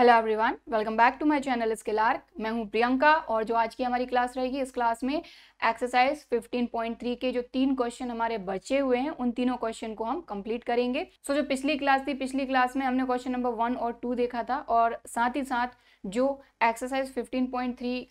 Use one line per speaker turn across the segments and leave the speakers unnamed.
Hello everyone welcome back to my channel इसके लार्क मैं हूं प्रियंका और जो आज की हमारी क्लास रहेगी इस क्लास में एक्सरसाइज 15.3 के जो तीन क्वेश्चन हमारे बचे हुए हैं उन तीनों क्वेश्चन को हम कंप्लीट करेंगे सो so, जो पिछली क्लास थी पिछली क्लास में हमने क्वेश्चन नंबर वन और टू देखा था और साथ ही साथ जो एक्सरसाइज फिफ्टीन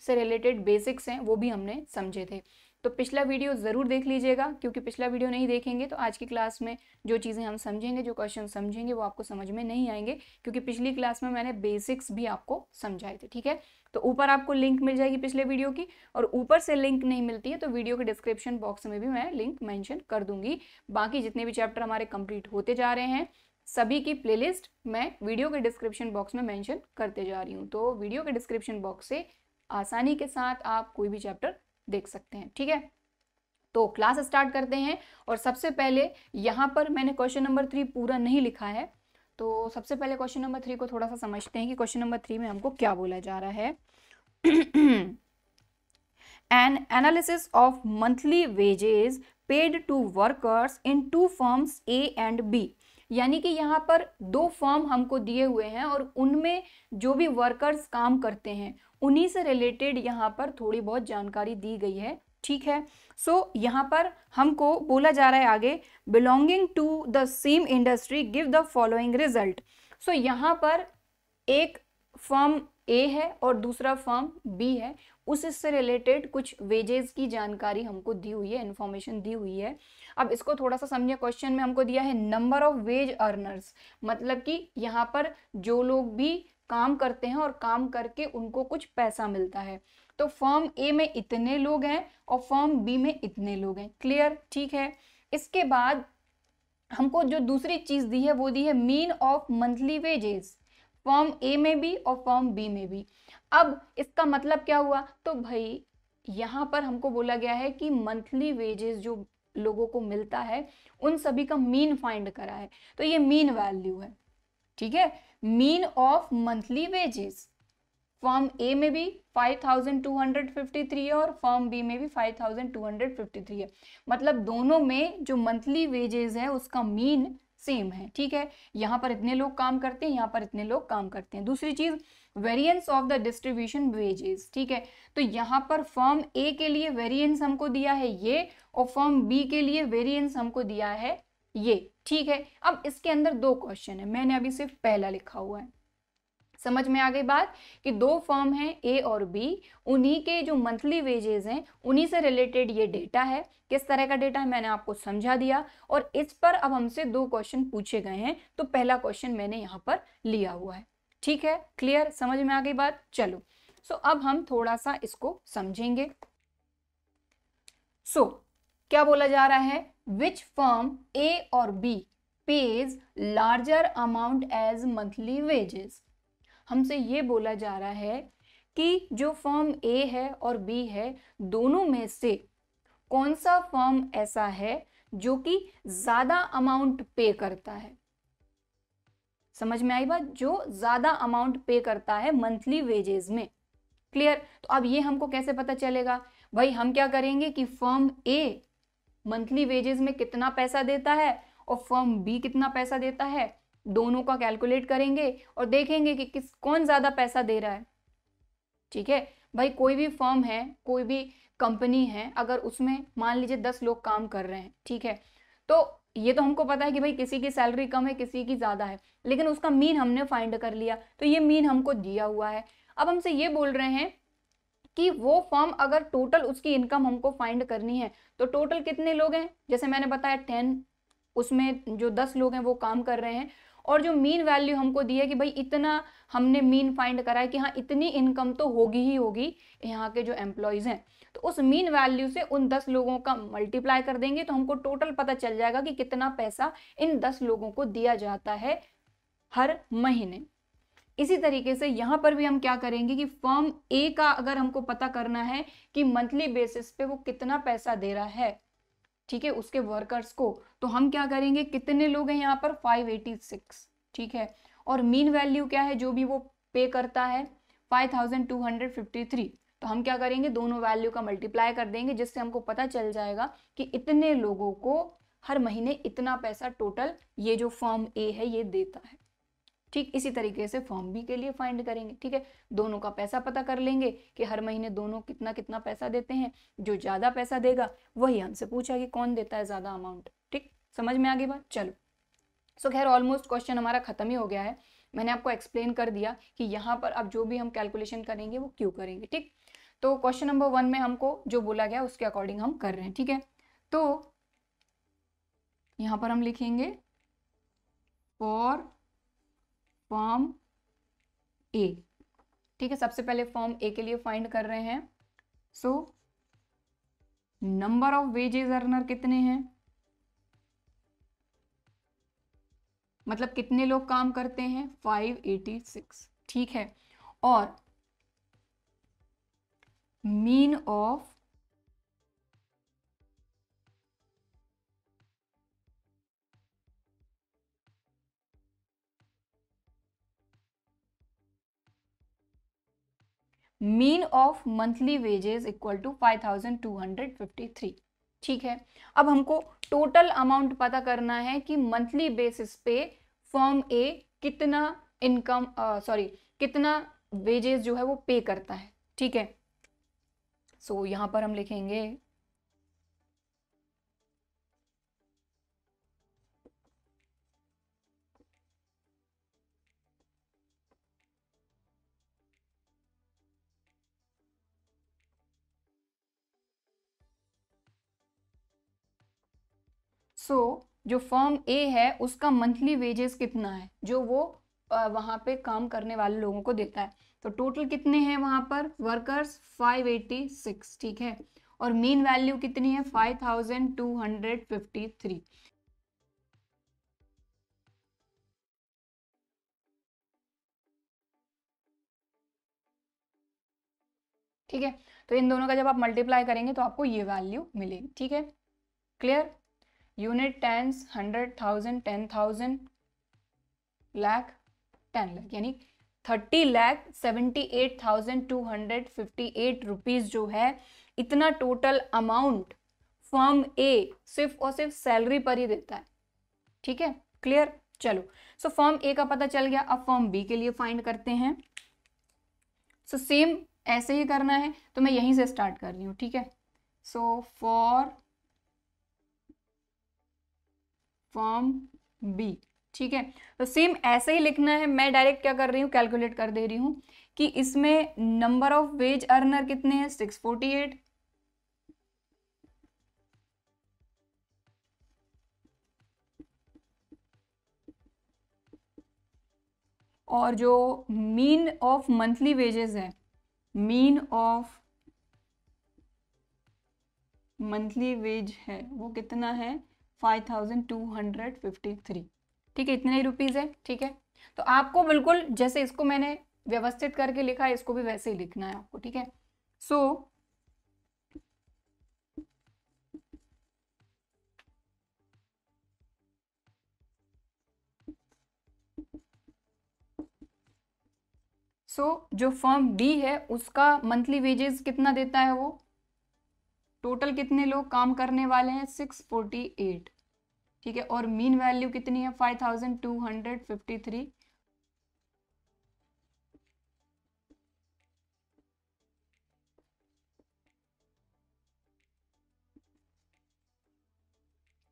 से रिलेटेड बेसिक्स हैं वो भी हमने समझे थे तो पिछला वीडियो ज़रूर देख लीजिएगा क्योंकि पिछला वीडियो नहीं देखेंगे तो आज की क्लास में जो चीज़ें हम समझेंगे जो क्वेश्चन समझेंगे वो आपको समझ में नहीं आएंगे क्योंकि पिछली क्लास में मैंने बेसिक्स भी आपको समझाए थे ठीक है तो ऊपर आपको लिंक मिल जाएगी पिछले वीडियो की और ऊपर से लिंक नहीं मिलती है तो वीडियो के डिस्क्रिप्शन बॉक्स में भी मैं लिंक मैंशन कर दूंगी बाकी जितने भी चैप्टर हमारे कंप्लीट होते जा रहे हैं सभी की प्लेलिस्ट मैं वीडियो के डिस्क्रिप्शन बॉक्स में मेंशन करते जा रही हूँ तो वीडियो के डिस्क्रिप्शन बॉक्स से आसानी के साथ आप कोई भी चैप्टर देख सकते हैं ठीक है तो क्लास स्टार्ट करते हैं और सबसे पहले यहाँ पर मैंने क्वेश्चन नंबर थ्री पूरा नहीं लिखा है तो सबसे पहले क्वेश्चन नंबर थ्री को थोड़ा सा समझते हैं कि क्वेश्चन नंबर थ्री में हमको क्या बोला जा रहा है an analysis of monthly wages paid to workers in two firms A and B यानी कि यहाँ पर दो फॉर्म हमको दिए हुए हैं और उनमें जो भी वर्कर्स काम करते हैं उन्हीं से रिलेटेड यहाँ पर थोड़ी बहुत जानकारी दी गई है ठीक है सो so, यहाँ पर हमको बोला जा रहा है आगे belonging to the same industry give the following result so यहाँ पर एक फर्म ए है और दूसरा फर्म बी है उससे रिलेटेड कुछ वेजेस की जानकारी हमको दी हुई है इन्फॉर्मेशन दी हुई है अब इसको थोड़ा सा समझे क्वेश्चन में हमको दिया है नंबर ऑफ वेज अर्नर्स मतलब कि यहाँ पर जो लोग भी काम करते हैं और काम करके उनको कुछ पैसा मिलता है तो फॉर्म ए में इतने लोग हैं और फॉर्म बी में इतने लोग हैं क्लियर ठीक है इसके बाद हमको जो दूसरी चीज़ दी है वो दी है mean of monthly wages firm A में भी और फॉर्म बी में भी अब इसका मतलब क्या हुआ तो भाई यहाँ पर हमको बोला गया है कि मंथली वेजेस जो लोगों को मिलता है उन सभी का मीन फाइंड करा है तो ये मीन वैल्यू है ठीक है mean of monthly wages firm A में भी 5253 है और फॉर्म बी में भी 5253 है मतलब दोनों में जो मंथली वेजेस है उसका मीन सेम है ठीक है यहाँ पर इतने लोग काम करते हैं यहाँ पर इतने लोग काम करते हैं दूसरी चीज variance of the distribution wages ठीक है तो यहाँ पर फॉर्म ए के लिए वेरिएंस हमको दिया है ये और फॉर्म बी के लिए वेरिएंस हमको दिया है ये ठीक है अब इसके अंदर दो क्वेश्चन है मैंने अभी सिर्फ पहला लिखा हुआ है समझ में आ गई बात कि दो फॉर्म हैं ए और बी उन्हीं के जो मंथली वेजेस हैं उन्हीं से रिलेटेड ये डेटा है किस तरह का डेटा है मैंने आपको समझा दिया और इस पर अब हमसे दो क्वेश्चन पूछे गए हैं तो पहला क्वेश्चन मैंने यहाँ पर लिया हुआ है ठीक है क्लियर समझ में आ गई बात चलो सो अब हम थोड़ा सा इसको समझेंगे सो क्या बोला जा रहा है विच फर्म ए और B pays larger amount as monthly wages हमसे ये बोला जा रहा है कि जो फर्म ए है और बी है दोनों में से कौन सा फर्म ऐसा है जो कि ज़्यादा अमाउंट पे करता है समझ में आई बात जो ज़्यादा अमाउंट पे करता है मंथली वेजेस में क्लियर तो अब ये हमको कैसे पता चलेगा भाई हम क्या करेंगे कि फर्म ए मंथली वेजेस में कितना पैसा देता है और फर्म बी कितना पैसा देता है दोनों का कैलकुलेट करेंगे और देखेंगे कि किस कौन ज़्यादा पैसा दे रहा है ठीक है भाई कोई भी फर्म है कोई भी कंपनी है अगर उसमें मान लीजिए दस लोग काम कर रहे हैं ठीक है तो ये तो हमको पता है कि भाई किसी की सैलरी कम है किसी की ज़्यादा है लेकिन उसका मीन हमने फाइंड कर लिया तो ये मीन हमको दिया हुआ है अब हमसे ये बोल रहे हैं कि वो फॉर्म अगर टोटल उसकी इनकम हमको फाइंड करनी है तो टोटल कितने लोग हैं जैसे मैंने बताया टेन उसमें जो दस लोग हैं वो काम कर रहे हैं और जो मीन वैल्यू हमको दी है कि भाई इतना हमने मीन फाइंड करा है कि हाँ इतनी इनकम तो होगी ही होगी यहाँ के जो एम्प्लॉयज़ हैं तो उस मीन वैल्यू से उन दस लोगों का मल्टीप्लाई कर देंगे तो हमको टोटल पता चल जाएगा कि कितना पैसा इन दस लोगों को दिया जाता है हर महीने इसी तरीके से यहाँ पर भी हम क्या करेंगे कि फर्म ए का अगर हमको पता करना है कि मंथली बेसिस पे वो कितना पैसा दे रहा है ठीक है उसके वर्कर्स को तो हम क्या करेंगे कितने लोग हैं यहाँ पर 586 ठीक है और मीन वैल्यू क्या है जो भी वो पे करता है 5253 तो हम क्या करेंगे दोनों वैल्यू का मल्टीप्लाई कर देंगे जिससे हमको पता चल जाएगा कि इतने लोगों को हर महीने इतना पैसा टोटल ये जो फॉर्म ए है ये देता है ठीक इसी तरीके से फॉर्म बी के लिए फाइंड करेंगे ठीक है दोनों का पैसा पता कर लेंगे कि हर महीने दोनों कितना कितना पैसा देते हैं जो ज़्यादा पैसा देगा वही हमसे पूछा कि कौन देता है ज़्यादा अमाउंट ठीक समझ में आगे बात चलो सो खैर ऑलमोस्ट क्वेश्चन हमारा खत्म ही हो गया है मैंने आपको एक्सप्लेन कर दिया कि यहाँ पर अब जो भी हम कैलकुलेशन करेंगे वो क्यों करेंगे ठीक तो क्वेश्चन नंबर वन में हमको जो बोला गया उसके अकॉर्डिंग हम कर रहे हैं ठीक है तो यहाँ पर हम लिखेंगे फॉर फॉर्म ए ठीक है सबसे पहले फॉर्म ए के लिए फाइंड कर रहे हैं so number of wages earner कितने हैं मतलब कितने लोग काम करते हैं 586 ठीक है और mean of mean of monthly wages equal to five thousand two hundred fifty three ठीक है अब हमको टोटल अमाउंट पता करना है कि मंथली बेसिस पे फॉर्म ए कितना इनकम सॉरी कितना वेजेस जो है वो पे करता है ठीक है सो so, यहां पर हम लिखेंगे सो so, जो फर्म ए है उसका मंथली वेजेस कितना है जो वो वहाँ पे काम करने वाले लोगों को देता है तो टोटल कितने हैं वहाँ पर वर्कर्स 586 ठीक है और मेन वैल्यू कितनी है 5253 ठीक है तो इन दोनों का जब आप मल्टीप्लाई करेंगे तो आपको ये वैल्यू मिलेगी ठीक है clear unit tens hundred thousand ten thousand lakh ten lakh यानी thirty lakh seventy eight thousand two hundred fifty eight rupees जो है इतना टोटल अमाउंट फर्म ए सिर्फ और सिर्फ सैलरी पर ही देता है ठीक है क्लियर चलो सो फॉर्म ए का पता चल गया अब फॉर्म बी के लिए फाइंड करते हैं सो so, सेम ऐसे ही करना है तो मैं यहीं से स्टार्ट कर रही हूँ ठीक है सो फॉर फॉर्म बी ठीक है तो सेम ऐसे ही लिखना है मैं डायरेक्ट क्या कर रही हूँ कैलकुलेट कर दे रही हूँ कि इसमें नंबर ऑफ वेज अर्नर कितने हैं सिक्स फोर्टी एट और जो मीन ऑफ मंथली वेजेस है मीन ऑफ मंथली वेज है वो कितना है five thousand two hundred fifty three ठीक है इतने ही रुपीज़ है ठीक है तो आपको बिल्कुल जैसे इसको मैंने व्यवस्थित करके लिखा है इसको भी वैसे ही लिखना है आपको ठीक है सो so, सो so, जो फर्म डी है उसका मंथली वेजेस कितना देता है वो टोटल कितने लोग काम करने वाले हैं सिक्स फोर्टी एट ठीक है और मीन वैल्यू कितनी है five thousand two hundred fifty three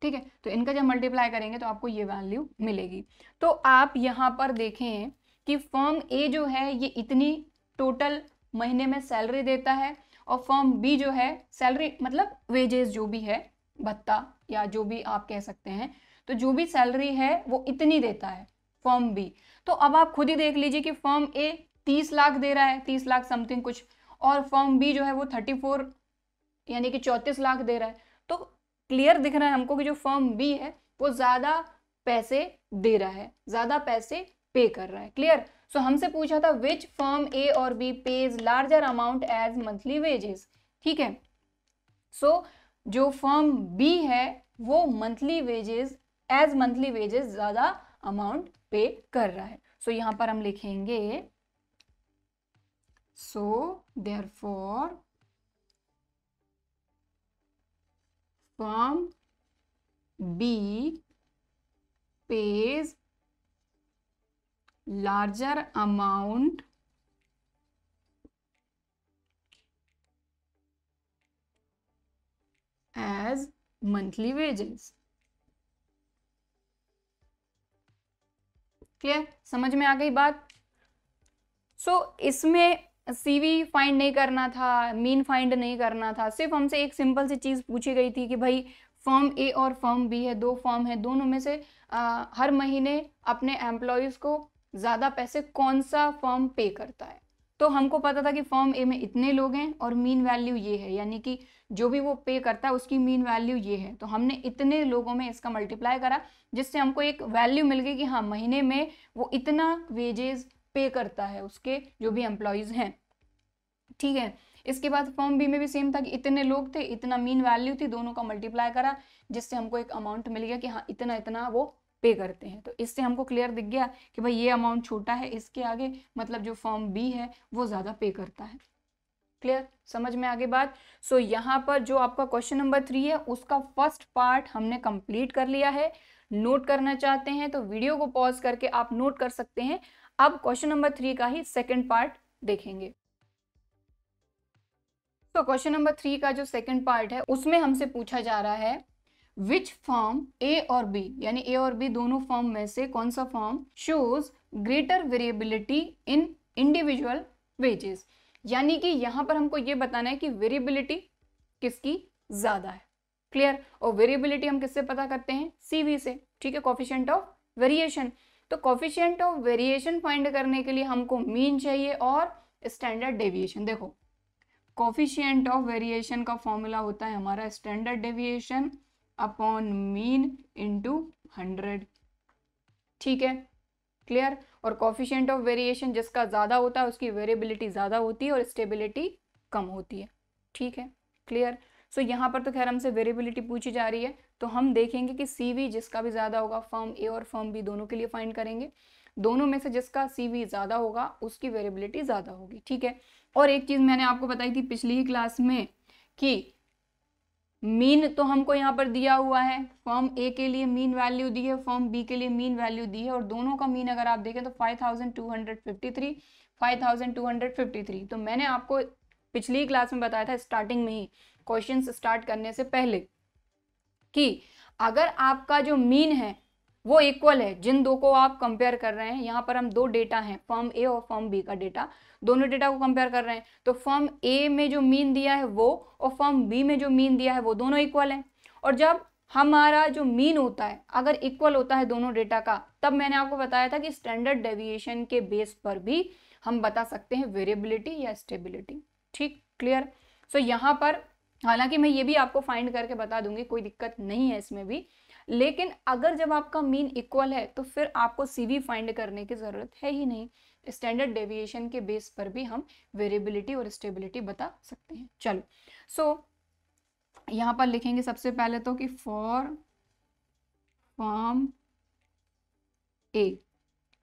ठीक है तो इनका जब मल्टीप्लाई करेंगे तो आपको ये वैल्यू मिलेगी तो आप यहां पर देखें कि फॉर्म ए जो है ये इतनी टोटल महीने में सैलरी देता है और फर्म बी जो है सैलरी मतलब वेजेस जो भी है भत्ता या जो भी आप कह सकते हैं तो जो भी सैलरी है वो इतनी देता है फर्म बी तो अब आप खुद ही देख लीजिए कि फर्म ए तीस लाख दे रहा है तीस लाख समथिंग कुछ और फर्म बी जो है वो थर्टी फोर यानी कि चौंतीस लाख दे रहा है तो क्लियर दिख रहा है हमको कि जो फर्म बी है वो ज़्यादा पैसे दे रहा है ज़्यादा पैसे पे कर रहा है क्लियर सो so, हमसे पूछा था विच फर्म ए और B pays larger amount as monthly wages ठीक है सो so, जो फर्म बी है वो monthly wages as monthly wages ज़्यादा अमाउंट पे कर रहा है सो so, यहां पर हम लिखेंगे so there for firm B pays larger amount as monthly wages clear समझ में आ गई बात सो so, इसमें सीवी फाइंड नहीं करना था मीन फाइंड नहीं करना था सिर्फ हमसे एक सिंपल सी चीज़ पूछी गई थी कि भाई फॉर्म ए और फॉर्म बी है दो फॉर्म है दोनों में से आ, हर महीने अपने एम्प्लॉयज़ को ज़्यादा पैसे कौन सा फॉर्म पे करता है तो हमको पता था कि फॉर्म ए में इतने लोग हैं और मीन वैल्यू ये है यानी कि जो भी वो पे करता है उसकी मीन वैल्यू ये है तो हमने इतने लोगों में इसका मल्टीप्लाई करा जिससे हमको एक वैल्यू मिल गई कि हाँ महीने में वो इतना वेजेस पे करता है उसके जो भी एम्प्लॉयज़ हैं ठीक है इसके बाद फॉर्म बी में भी सेम था कि इतने लोग थे इतना मीन वैल्यू थी दोनों का मल्टीप्लाई करा जिससे हमको एक अमाउंट मिल गया कि हाँ इतना इतना वो पे करते हैं तो इससे हमको क्लियर दिख गया कि भाई ये अमाउंट छोटा है इसके आगे मतलब जो फॉर्म बी है वो ज़्यादा पे करता है क्लियर समझ में आगे बात सो so, यहाँ पर जो आपका क्वेश्चन नंबर थ्री है उसका फर्स्ट पार्ट हमने कंप्लीट कर लिया है नोट करना चाहते हैं तो वीडियो को पॉज करके आप नोट कर सकते हैं अब क्वेश्चन नंबर थ्री का ही सेकेंड पार्ट देखेंगे तो क्वेश्चन नंबर थ्री का जो सेकेंड पार्ट है उसमें हमसे पूछा जा रहा है विच फॉर्म ए और बी यानी ए और बी दोनों फॉर्म में से कौन सा firm shows greater variability in individual wages यानी कि यहां पर हमको ये बताना है कि वेरिएबिलिटी किसकी ज़्यादा है क्लियर और वेरिएबिलिटी हम किससे पता करते हैं सीवी से ठीक है कॉफिशियंट ऑफ वेरिएशन तो कॉफिशियंट ऑफ वेरिएशन फाइंड करने के लिए हमको मीन चाहिए और स्टैंडर्ड डेविएशन देखो कॉफिशियंट ऑफ वेरिएशन का फॉर्मूला होता है हमारा standard deviation upon mean into hundred ठीक है क्लियर और कॉफिशियंट ऑफ वेरिएशन जिसका ज़्यादा होता है उसकी वेरिएबिलिटी ज़्यादा होती है और स्टेबिलिटी कम होती है ठीक है क्लियर सो so, यहाँ पर तो खैर हमसे वेरिएबिलिटी पूछी जा रही है तो हम देखेंगे कि सी जिसका भी ज़्यादा होगा फॉर्म ए और फॉर्म बी दोनों के लिए फाइंड करेंगे दोनों में से जिसका सी ज़्यादा होगा उसकी वेरिएबिलिटी ज़्यादा होगी ठीक है और एक चीज़ मैंने आपको बताई थी पिछली ही क्लास में कि मीन तो हमको यहाँ पर दिया हुआ है फॉर्म ए के लिए मीन वैल्यू दी है फॉर्म बी के लिए मीन वैल्यू दी है और दोनों का मीन अगर आप देखें तो 5253 5253 तो मैंने आपको पिछली क्लास में बताया था स्टार्टिंग में ही क्वेश्चन स्टार्ट करने से पहले कि अगर आपका जो मीन है वो इक्वल है जिन दो को आप कंपेयर कर रहे हैं यहाँ पर हम दो डेटा हैं फर्म ए और फर्म बी का डेटा दोनों डेटा को कंपेयर कर रहे हैं तो फर्म ए में जो मीन दिया है वो और फर्म बी में जो मीन दिया है वो दोनों इक्वल हैं और जब हमारा जो मीन होता है अगर इक्वल होता है दोनों डेटा का तब मैंने आपको बताया था कि स्टैंडर्ड डेविएशन के बेस पर भी हम बता सकते हैं वेरिएबिलिटी या स्टेबिलिटी ठीक क्लियर सो यहाँ पर हालांकि मैं ये भी आपको फाइंड करके बता दूंगी कोई दिक्कत नहीं है इसमें भी लेकिन अगर जब आपका मीन इक्वल है तो फिर आपको सीवी फाइंड करने की ज़रूरत है ही नहीं स्टैंडर्ड डेविएशन के बेस पर भी हम वेरिएबिलिटी और स्टेबिलिटी बता सकते हैं चलो सो so, यहां पर लिखेंगे सबसे पहले तो कि फॉर फॉर्म ए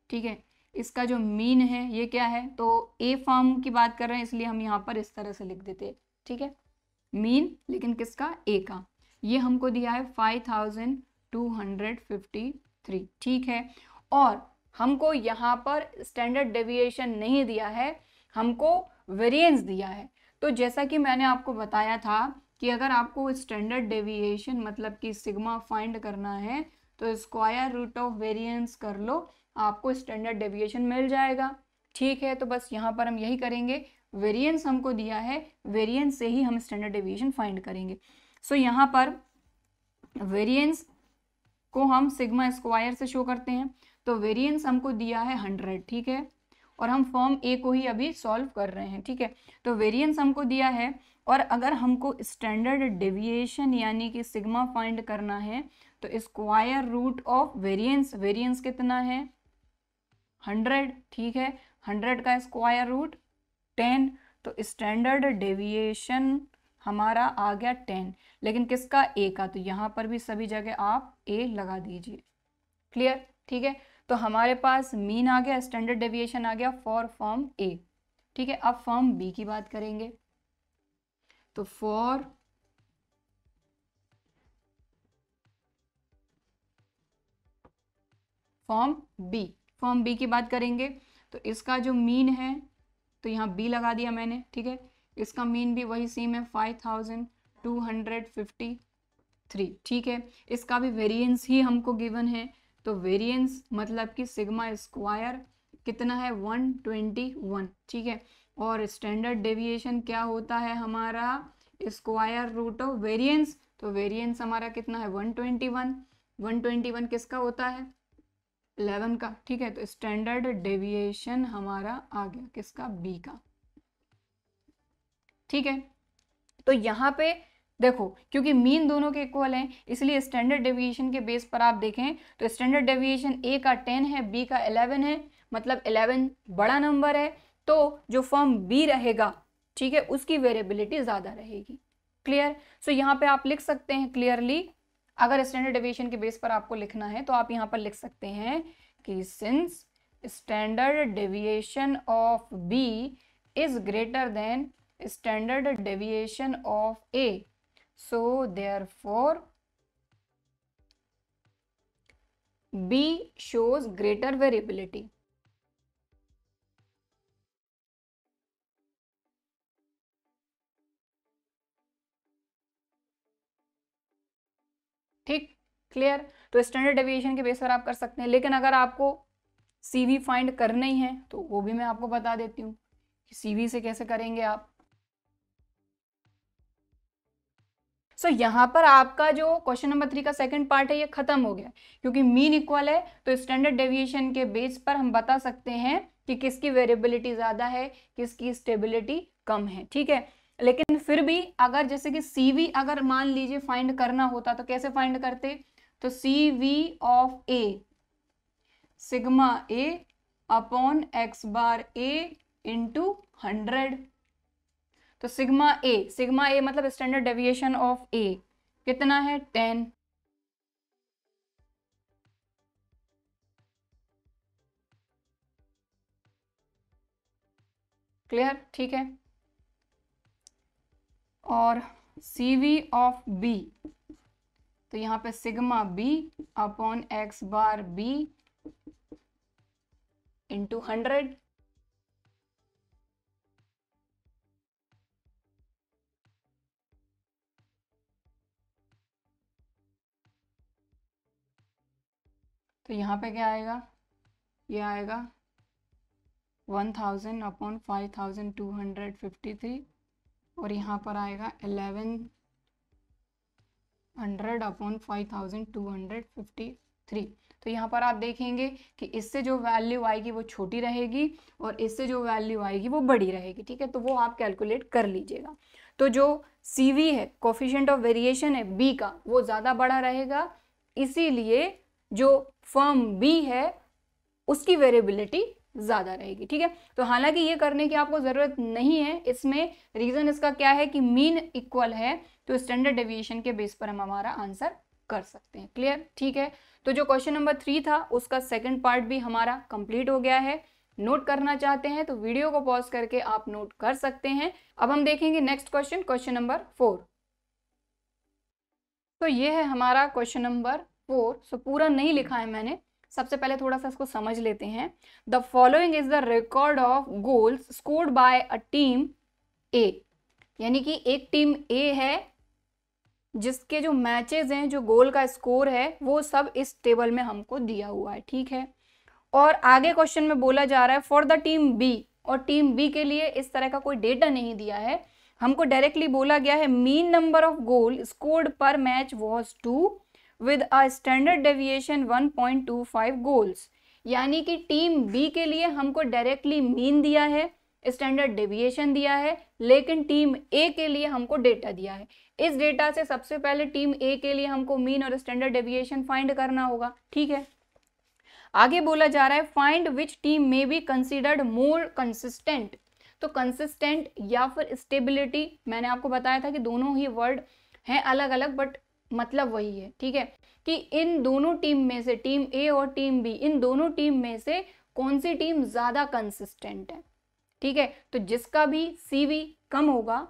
ठीक है इसका जो मीन है ये क्या है तो ए फॉर्म की बात कर रहे हैं इसलिए हम यहाँ पर इस तरह से लिख देते हैं ठीक है मीन लेकिन किसका ए का ये हमको दिया है फाइव थाउजेंड 253 ठीक है और हमको यहाँ पर स्टैंडर्ड डेविएशन नहीं दिया है हमको वेरिएंस दिया है तो जैसा कि मैंने आपको बताया था कि अगर आपको स्टैंडर्ड डेविएशन मतलब कि सिग्मा फाइंड करना है तो स्क्वायर रूट ऑफ वेरिएंस कर लो आपको स्टैंडर्ड डेविएशन मिल जाएगा ठीक है तो बस यहाँ पर हम यही करेंगे वेरिएंस हमको दिया है वेरिएंस से ही हम स्टैंडर्ड डेविएशन फाइंड करेंगे सो so, यहाँ पर वेरिएंस को हम सिग्मा स्क्वायर से शो करते हैं तो वेरिएंस हमको दिया है हंड्रेड ठीक है और हम फॉर्म ए को ही अभी सॉल्व कर रहे हैं ठीक है तो वेरिएंस हमको दिया है और अगर हमको स्टैंडर्ड डेविएशन यानी कि सिग्मा फाइंड करना है तो square root of variance variance कितना है हंड्रेड ठीक है हंड्रेड का स्क्वायर रूट टेन तो स्टैंडर्ड डेविएशन हमारा आ गया टेन लेकिन किसका ए का तो यहाँ पर भी सभी जगह आप ए लगा दीजिए क्लियर ठीक है तो हमारे पास मीन आ गया स्टैंडर्ड डेविएशन आ गया फॉर फॉर्म ए ठीक है अब फॉर्म बी की बात करेंगे तो for firm B firm B की बात करेंगे तो इसका जो मीन है तो यहां बी लगा दिया मैंने ठीक है इसका मीन भी वही सेम है five thousand two hundred fifty three ठीक है इसका भी वेरिएंस ही हमको गिवन है तो वेरिएंस मतलब कि सिग्मा स्क्वायर कितना है वन ट्वेंटी वन ठीक है और स्टैंडर्ड डेविएशन क्या होता है हमारा स्क्वायर रूट ऑफ वेरिएंस तो वेरिएंस हमारा कितना है one twenty one one twenty one किसका होता है इलेवन का ठीक है तो स्टैंडर्ड डेविएशन हमारा आ गया किसका बी का ठीक है तो यहाँ पे देखो क्योंकि मीन दोनों के इक्वल हैं इसलिए स्टैंडर्ड डेविएशन के बेस पर आप देखें तो स्टैंडर्ड डेविएशन ए का टेन है बी का एलेवन है मतलब एलेवन बड़ा नंबर है तो जो फॉर्म बी रहेगा ठीक है उसकी वेरिएबिलिटी ज़्यादा रहेगी क्लियर सो so, यहाँ पे आप लिख सकते हैं क्लियरली अगर स्टैंडर्ड डेविएशन के बेस पर आपको लिखना है तो आप यहाँ पर लिख सकते हैं कि since standard deviation of B is greater than standard deviation of A. So therefore B shows greater variability. ठीक क्लियर तो स्टैंडर्ड डेविएशन के बेस पर आप कर सकते हैं लेकिन अगर आपको सीवी फाइंड करना ही है तो वो भी मैं आपको बता देती हूँ कि सीवी से कैसे करेंगे आप सो so, यहाँ पर आपका जो क्वेश्चन नंबर थ्री का सेकंड पार्ट है ये खत्म हो गया क्योंकि मीन इक्वल है तो स्टैंडर्ड डेविएशन के बेस पर हम बता सकते हैं कि किसकी वेरिएबिलिटी ज़्यादा है किसकी स्टेबिलिटी कम है ठीक है लेकिन फिर भी अगर जैसे कि सी अगर मान लीजिए फाइंड करना होता तो कैसे फाइंड करते तो C V of A sigma A upon X bar A into hundred तो सिग्मा ए सिग्मा ए मतलब स्टैंडर्ड डेविएशन ऑफ ए कितना है टेन क्लियर ठीक है और सीवी ऑफ बी तो यहां पे sigma B upon X bar B into hundred तो यहाँ पे क्या आएगा ये आएगा one thousand upon five thousand two hundred fifty three और यहाँ पर आएगा eleven hundred upon five thousand two hundred fifty three तो यहाँ पर आप देखेंगे कि इससे जो वैल्यू आएगी वो छोटी रहेगी और इससे जो वैल्यू आएगी वो बड़ी रहेगी ठीक है तो वो आप कैलकुलेट कर लीजिएगा तो जो सी है कोफिशेंट ऑफ वेरिएशन है बी का वो ज़्यादा बड़ा रहेगा इसीलिए जो फर्म बी है उसकी वेरिएबिलिटी ज़्यादा रहेगी ठीक है तो हालांकि ये करने की आपको ज़रूरत नहीं है इसमें रीज़न इसका क्या है कि मीन इक्वल है तो स्टैंडर्ड डेविएशन के बेस पर हम हमारा आंसर कर सकते हैं क्लियर ठीक है तो जो क्वेश्चन नंबर थ्री था उसका सेकंड पार्ट भी हमारा कंप्लीट हो गया है नोट करना चाहते हैं तो वीडियो को पॉज करके आप नोट कर सकते हैं अब हम देखेंगे next question question number four तो ये है हमारा क्वेश्चन नंबर फोर सो पूरा नहीं लिखा है मैंने सबसे पहले थोड़ा सा इसको समझ लेते हैं the following is the record of goals scored by a team A यानी कि एक टीम ए है जिसके जो मैचेस हैं जो गोल का स्कोर है वो सब इस टेबल में हमको दिया हुआ है ठीक है और आगे क्वेश्चन में बोला जा रहा है फॉर द टीम बी और टीम बी के लिए इस तरह का कोई डेटा नहीं दिया है हमको डायरेक्टली बोला गया है mean number of goal scored per match was two with a standard deviation 1.25 goals यानी कि टीम बी के लिए हमको डायरेक्टली मीन दिया है स्टैंडर्ड डेविएशन दिया है लेकिन टीम ए के लिए हमको डेटा दिया है इस डेटा से सबसे पहले टीम ए के लिए हमको मीन और स्टैंडर्ड डेविएशन फाइंड करना होगा ठीक है आगे बोला जा रहा है find which team may be considered more consistent तो कंसिस्टेंट या फिर स्टेबिलिटी मैंने आपको बताया था कि दोनों ही वर्ड हैं अलग अलग बट मतलब वही है ठीक है कि इन दोनों टीम में से टीम ए और टीम बी इन दोनों टीम में से कौन सी टीम ज़्यादा कंसिस्टेंट है ठीक है तो जिसका भी सीवी कम होगा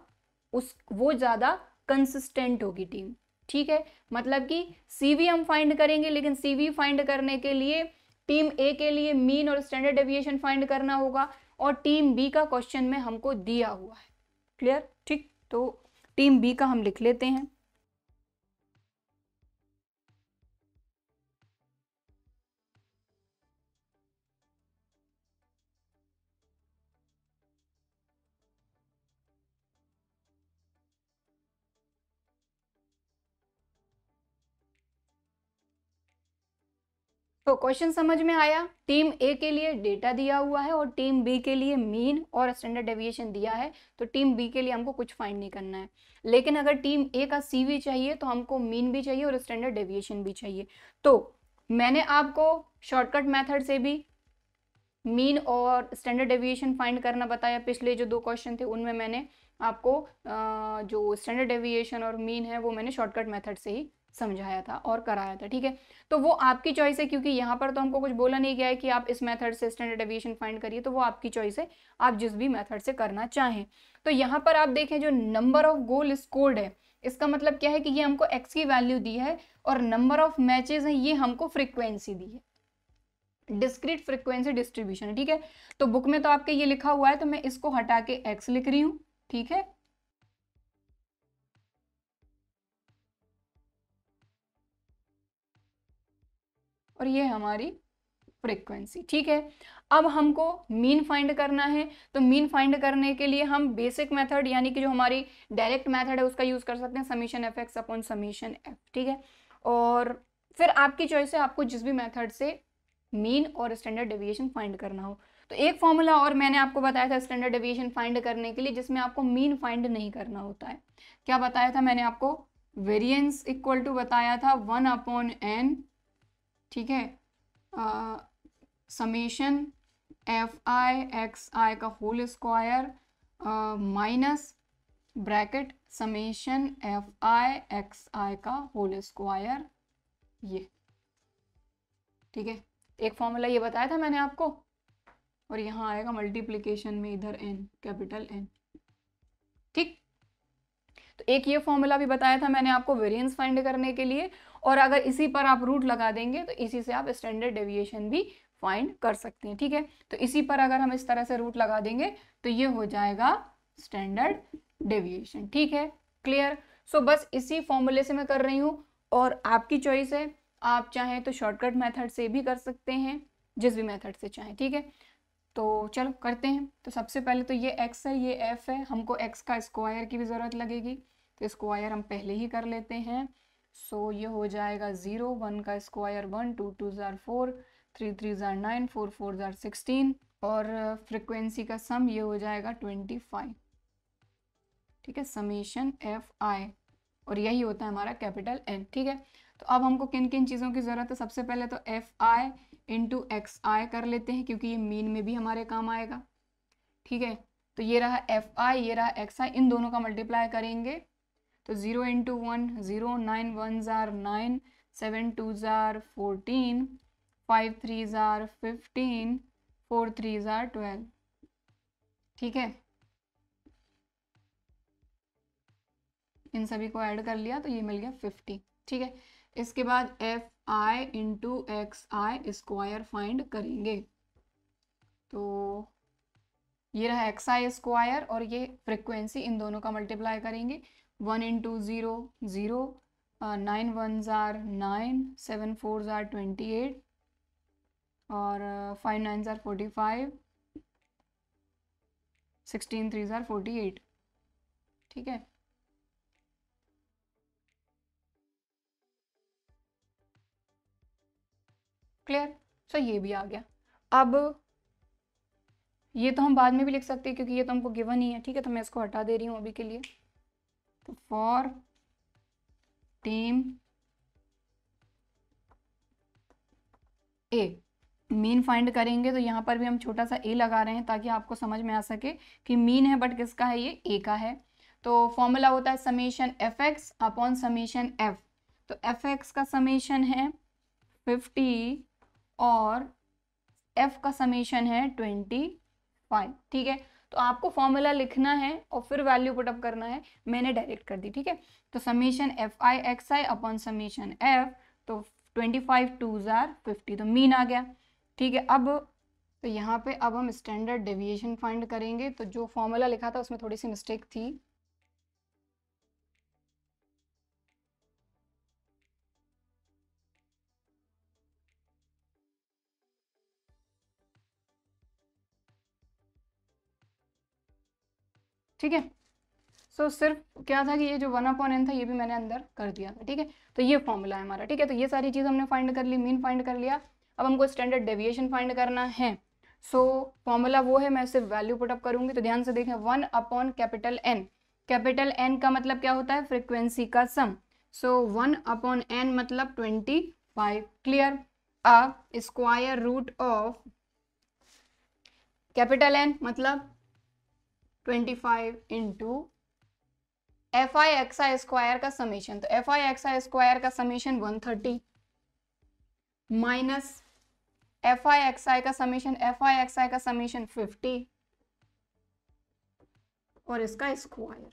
उस वो ज़्यादा कंसिस्टेंट होगी टीम ठीक है मतलब कि सीवी हम फाइंड करेंगे लेकिन सीवी फाइंड करने के लिए टीम ए के लिए मीन और स्टैंडर्ड एविएशन फाइंड करना होगा और टीम बी का क्वेश्चन में हमको दिया हुआ है क्लियर ठीक तो टीम बी का हम लिख लेते हैं तो क्वेश्चन समझ में आया टीम ए के लिए डेटा दिया हुआ है और टीम बी के लिए मीन और स्टैंडर्ड डेविएशन दिया है तो टीम बी के लिए हमको कुछ फाइंड नहीं करना है लेकिन अगर टीम ए का सी भी चाहिए तो हमको मीन भी चाहिए और स्टैंडर्ड डेविएशन भी चाहिए तो मैंने आपको शॉर्टकट मेथड से भी मीन और स्टैंडर्ड डेविएशन फाइंड करना बताया पिछले जो दो क्वेश्चन थे उनमें मैंने आपको जो स्टैंडर्ड डेविएशन और मीन है वो मैंने शॉर्टकट मेथड से ही समझाया था और कराया था ठीक है तो वो आपकी चॉइस है क्योंकि यहाँ पर तो हमको कुछ बोला नहीं गया है कि आप इस मेथड से स्टैंडर्ड एविएशन फाइंड करिए तो वो आपकी चॉइस है आप जिस भी मेथड से करना चाहें तो यहाँ पर आप देखें जो नंबर ऑफ गोल स्कोर्ड है इसका मतलब क्या है कि ये हमको एक्स की वैल्यू दी है और नंबर ऑफ मैचेज है ये हमको फ्रिक्वेंसी दी है डिस्क्रीट फ्रिक्वेंसी डिस्ट्रीब्यूशन ठीक है तो बुक में तो आपके ये लिखा हुआ है तो मैं इसको हटा के एक्स लिख रही हूँ ठीक है और ये हमारी फ्रिक्वेंसी ठीक है अब हमको मीन फाइंड करना है तो मीन फाइंड करने के लिए हम बेसिक मेथड यानी कि जो हमारी डायरेक्ट मेथड है उसका यूज़ कर सकते हैं summation F X upon summation F ठीक है और फिर आपकी चॉइस है आपको जिस भी मेथड से मीन और स्टैंडर्ड डेविएशन फाइंड करना हो तो एक फॉर्मूला और मैंने आपको बताया था स्टैंडर्ड डेविएशन फाइंड करने के लिए जिसमें आपको मीन फाइंड नहीं करना होता है क्या बताया था मैंने आपको वेरियंस इक्वल टू बताया था वन अपॉन एन ठीक है summation F I X I का whole square minus bracket summation F I X I का होल स्क्वायर ये ठीक है एक फॉर्मूला ये बताया था मैंने आपको और यहाँ आएगा मल्टीप्लीकेशन में इधर एन कैपिटल एन ठीक तो एक ये फॉर्मूला भी बताया था मैंने आपको वेरिएंस फाइंड करने के लिए और अगर इसी पर आप रूट लगा देंगे तो इसी से आप स्टैंडर्ड डेविएशन भी फाइंड कर सकते हैं ठीक है तो इसी पर अगर हम इस तरह से रूट लगा देंगे तो ये हो जाएगा स्टैंडर्ड डेविएशन ठीक है क्लियर सो so, बस इसी फॉर्मूले से मैं कर रही हूँ और आपकी चॉइस है आप चाहें तो शॉर्टकट मेथड से भी कर सकते हैं जिस भी मेथड से चाहें ठीक है तो चलो करते हैं तो सबसे पहले तो ये एक्स है ये एफ है हमको एक्स का स्क्वायर की भी ज़रूरत लगेगी तो स्क्वायर हम पहले ही कर लेते हैं सो so, ये हो जाएगा ज़ीरो वन का स्क्वायर वन टू टू ज़ार फोर थ्री थ्री ज़ार नाइन फोर फोर ज़ार सिक्सटीन और फ्रिक्वेंसी का सम ये हो जाएगा ट्वेंटी फाइव ठीक है समीशन एफ आई और यही होता है हमारा कैपिटल एन ठीक है तो अब हमको किन किन चीज़ों की ज़रूरत है सबसे पहले तो F I into X I कर लेते हैं क्योंकि ये मीन में भी हमारे काम आएगा ठीक है तो ये रहा एफ आई ये रहा एक्स आई इन दोनों का मल्टीप्लाई करेंगे तो zero into one zero nine one ज़ार नाइन सेवन टू ज़ार फोर्टीन फाइव थ्री ज़ार फिफ्टीन फोर थ्री ज़ार ट्वेल्व ठीक है इन सभी को ऐड कर लिया तो ये मिल गया फिफ्टी ठीक है इसके बाद F I into X I square find करेंगे तो ये रहा एक्स आई स्क्वायर और ये फ्रिक्वेंसी इन दोनों का मल्टीप्लाई करेंगे one into zero zero nine one ज़ार नाइन सेवन फोर ज़ार ट्वेंटी एट और फाइव नाइन ज़ार फोर्टी फाइव सिक्सटीन थ्री ज़ार फोर्टी एट ठीक है क्लियर सो ये भी आ गया अब ये तो हम बाद में भी लिख सकते हैं क्योंकि ये तो हमको गिवन ही है ठीक है तो मैं इसको हटा दे रही हूँ अभी के लिए तो for team A mean find करेंगे तो यहां पर भी हम छोटा सा ए लगा रहे हैं ताकि आपको समझ में आ सके कि मीन है बट किसका है ये ए का है तो फॉर्मूला होता है summation F X upon summation F तो एफ एक्स का समेशन है फिफ्टी और एफ का समेशन है ट्वेंटी फाइव ठीक है तो आपको फॉर्मूला लिखना है और फिर वैल्यू पुटअप करना है मैंने डायरेक्ट कर दी ठीक है तो summation F I X I upon summation F तो ट्वेंटी फाइव टू ज़ार फिफ्टी तो मीन आ गया ठीक है अब तो यहाँ पे अब हम स्टैंडर्ड डेविएशन फाइंड करेंगे तो जो फॉर्मूला लिखा था उसमें थोड़ी सी मिस्टेक थी ठीक है सो सिर्फ क्या था कि ये जो वन अपॉन एन था ये भी मैंने अंदर कर दिया था ठीक है तो ये फॉर्मूला है हमारा ठीक है तो ये सारी चीज़ हमने फाइंड कर ली मीन फाइंड कर लिया अब हमको स्टैंडर्ड डेविएशन फाइंड करना है सो so, फॉर्मूला वो है मैं सिर्फ वैल्यू पुटअप करूंगी तो ध्यान से देखें one upon capital N capital N का मतलब क्या होता है फ्रिक्वेंसी का sum so one upon N मतलब ट्वेंटी फाइव क्लियर अब square root of capital N मतलब twenty five into F I X I square का समीशन तो एफ आई आई स्क्वायर का summation one thirty minus F I X I का summation F I X I का summation fifty और इसका square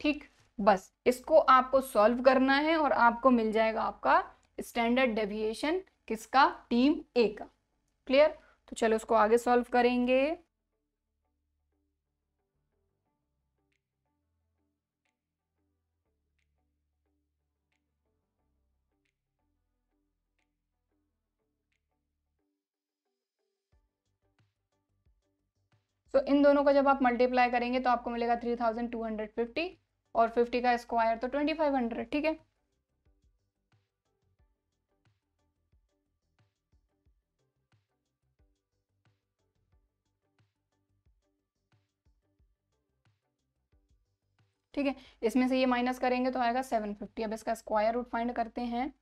ठीक बस इसको आपको सॉल्व करना है और आपको मिल जाएगा आपका स्टैंडर्ड डेविएशन किसका टीम ए का क्लियर तो चलो उसको आगे सॉल्व करेंगे सो so, इन दोनों को जब आप मल्टीप्लाई करेंगे तो आपको मिलेगा three thousand two hundred fifty और फिफ्टी का स्क्वायर तो ट्वेंटी फाइव हंड्रेड ठीक है ठीक है इसमें से ये माइनस करेंगे तो आएगा सेवन फिफ्टी अब इसका स्क्वायर रूट फाइंड करते हैं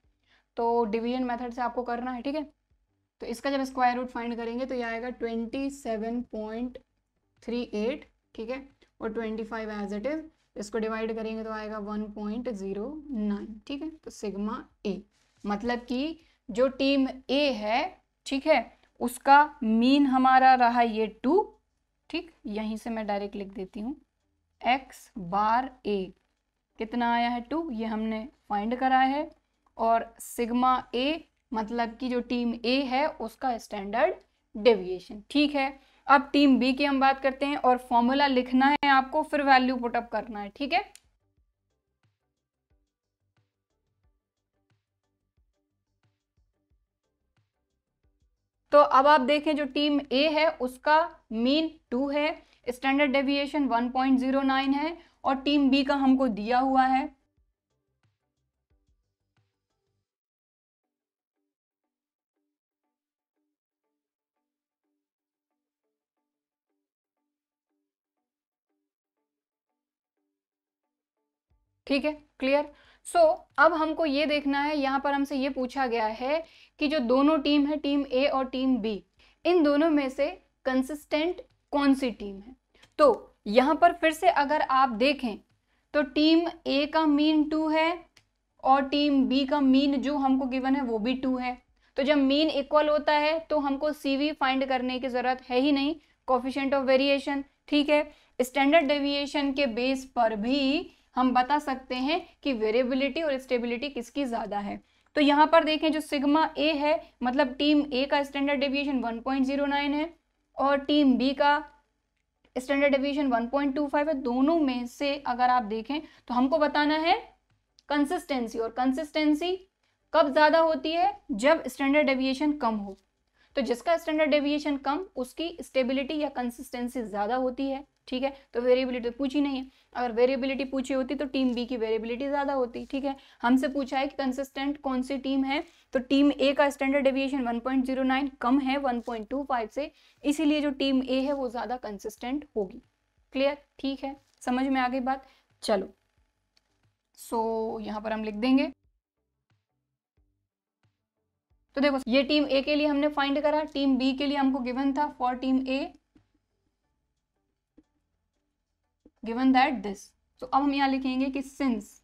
तो डिवीजन मेथड से आपको करना है ठीक है तो इसका जब स्क्वायर रूट फाइंड करेंगे तो ये आएगा twenty seven point three eight ठीक है और twenty five as it is इसको डिवाइड करेंगे तो आएगा वन पॉइंट जीरो नाइन ठीक है तो सिग्मा ए मतलब कि जो टीम ए है ठीक है उसका मीन हमारा रहा ये टू ठीक यहीं से मैं डायरेक्ट लिख देती हूँ एक्स बार ए कितना आया है टू ये हमने फाइंड करा है और सिग्मा ए मतलब कि जो टीम ए है उसका स्टैंडर्ड डेविएशन ठीक है अब टीम बी की हम बात करते हैं और फॉर्मूला लिखना है आपको फिर वैल्यू पुटअप करना है ठीक है तो अब आप देखें जो टीम ए है उसका मीन टू है स्टैंडर्ड डेविएशन 1.09 है और टीम बी का हमको दिया हुआ है ठीक है क्लियर सो so, अब हमको ये देखना है यहाँ पर हमसे ये पूछा गया है कि जो दोनों टीम है टीम ए और टीम बी इन दोनों में से कंसिस्टेंट कौन सी टीम है तो यहाँ पर फिर से अगर आप देखें तो टीम ए का मीन टू है और टीम बी का मीन जो हमको गिवन है वो भी टू है तो जब मीन इक्वल होता है तो हमको सी फाइंड करने की ज़रूरत है ही नहीं कॉफिशेंट ऑफ वेरिएशन ठीक है स्टैंडर्ड डेविएशन के बेस पर भी हम बता सकते हैं कि वेरिएबिलिटी और स्टेबिलिटी किसकी ज़्यादा है तो यहाँ पर देखें जो सिग्मा ए है मतलब टीम ए का स्टैंडर्ड डेविएशन 1.09 है और टीम बी का स्टैंडर्ड डेविएशन 1.25 है दोनों में से अगर आप देखें तो हमको बताना है कंसिस्टेंसी और कंसिस्टेंसी कब ज़्यादा होती है जब स्टैंडर्ड डेविएशन कम हो तो जिसका स्टैंडर्ड डेविएशन कम उसकी स्टेबिलिटी या कंसिस्टेंसी ज़्यादा होती है ठीक है तो वेरिएबिलिटी तो पूछी नहीं है अगर वेरिएबिलिटी पूछी होती तो टीम बी की वेरिएबिलिटी ज़्यादा होती ठीक है हमसे पूछा है कि कंसिस्टेंट कौन सी टीम है तो टीम ए का स्टैंडर्ड डेविएशन 1.09 कम है 1.25 से इसीलिए जो टीम ए है वो ज़्यादा कंसिस्टेंट होगी क्लियर ठीक है समझ में आ गई बात चलो सो so, यहाँ पर हम लिख देंगे तो देखो ये टीम ए के लिए हमने फाइंड करा टीम बी के लिए हमको गिवन था for team A given that this तो अब हम यहाँ लिखेंगे कि सिंस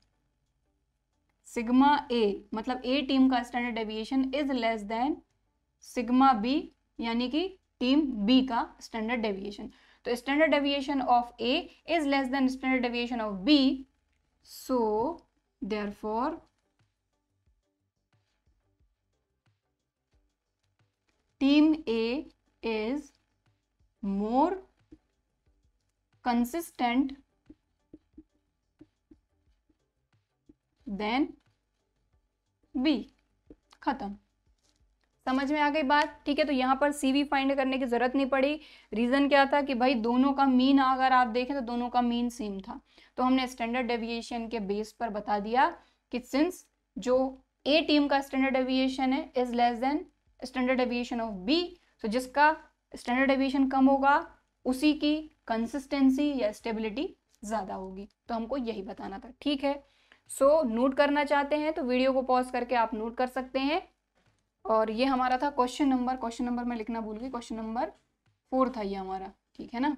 सिग्मा ए मतलब ए टीम का standard deviation is less than sigma B यानी कि टीम बी का स्टैंडर्ड डेविएशन तो standard deviation of A is less than standard deviation of B so therefore team A is more consistent than B खत्म समझ में आ गई बात ठीक है तो यहाँ पर सी वी फाइंड करने की जरूरत नहीं पड़ी रीजन क्या था कि भाई दोनों का मीन अगर आप देखें तो दोनों का मीन सेम था तो हमने स्टैंडर्ड डेविएशन के बेस पर बता दिया कि सिंस जो ए टीम का स्टैंडर्ड डेविएशन है is less than standard deviation of B तो जिसका स्टैंडर्ड डेविएशन कम होगा उसी की कंसिस्टेंसी या स्टेबिलिटी ज़्यादा होगी तो हमको यही बताना था ठीक है सो so, नोट करना चाहते हैं तो वीडियो को पॉज करके आप नोट कर सकते हैं और ये हमारा था क्वेश्चन नंबर क्वेश्चन नंबर में लिखना भूल गई क्वेश्चन नंबर फोर था ये हमारा ठीक है ना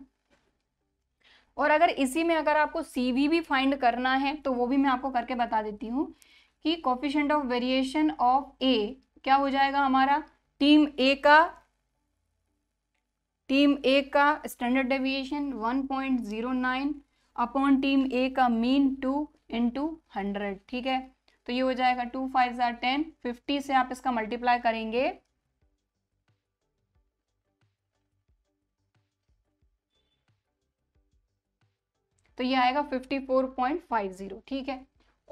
और अगर इसी में अगर आपको सी भी फाइंड करना है तो वो भी मैं आपको करके बता देती हूँ कि coefficient of variation of A क्या हो जाएगा हमारा टीम ए का टीम ए का standard deviation 1.09 upon team A का मीन टू इंटू हंड्रेड ठीक है तो ये हो जाएगा two five are ten fifty से आप इसका मल्टीप्लाई करेंगे तो ये आएगा fifty four point five zero ठीक है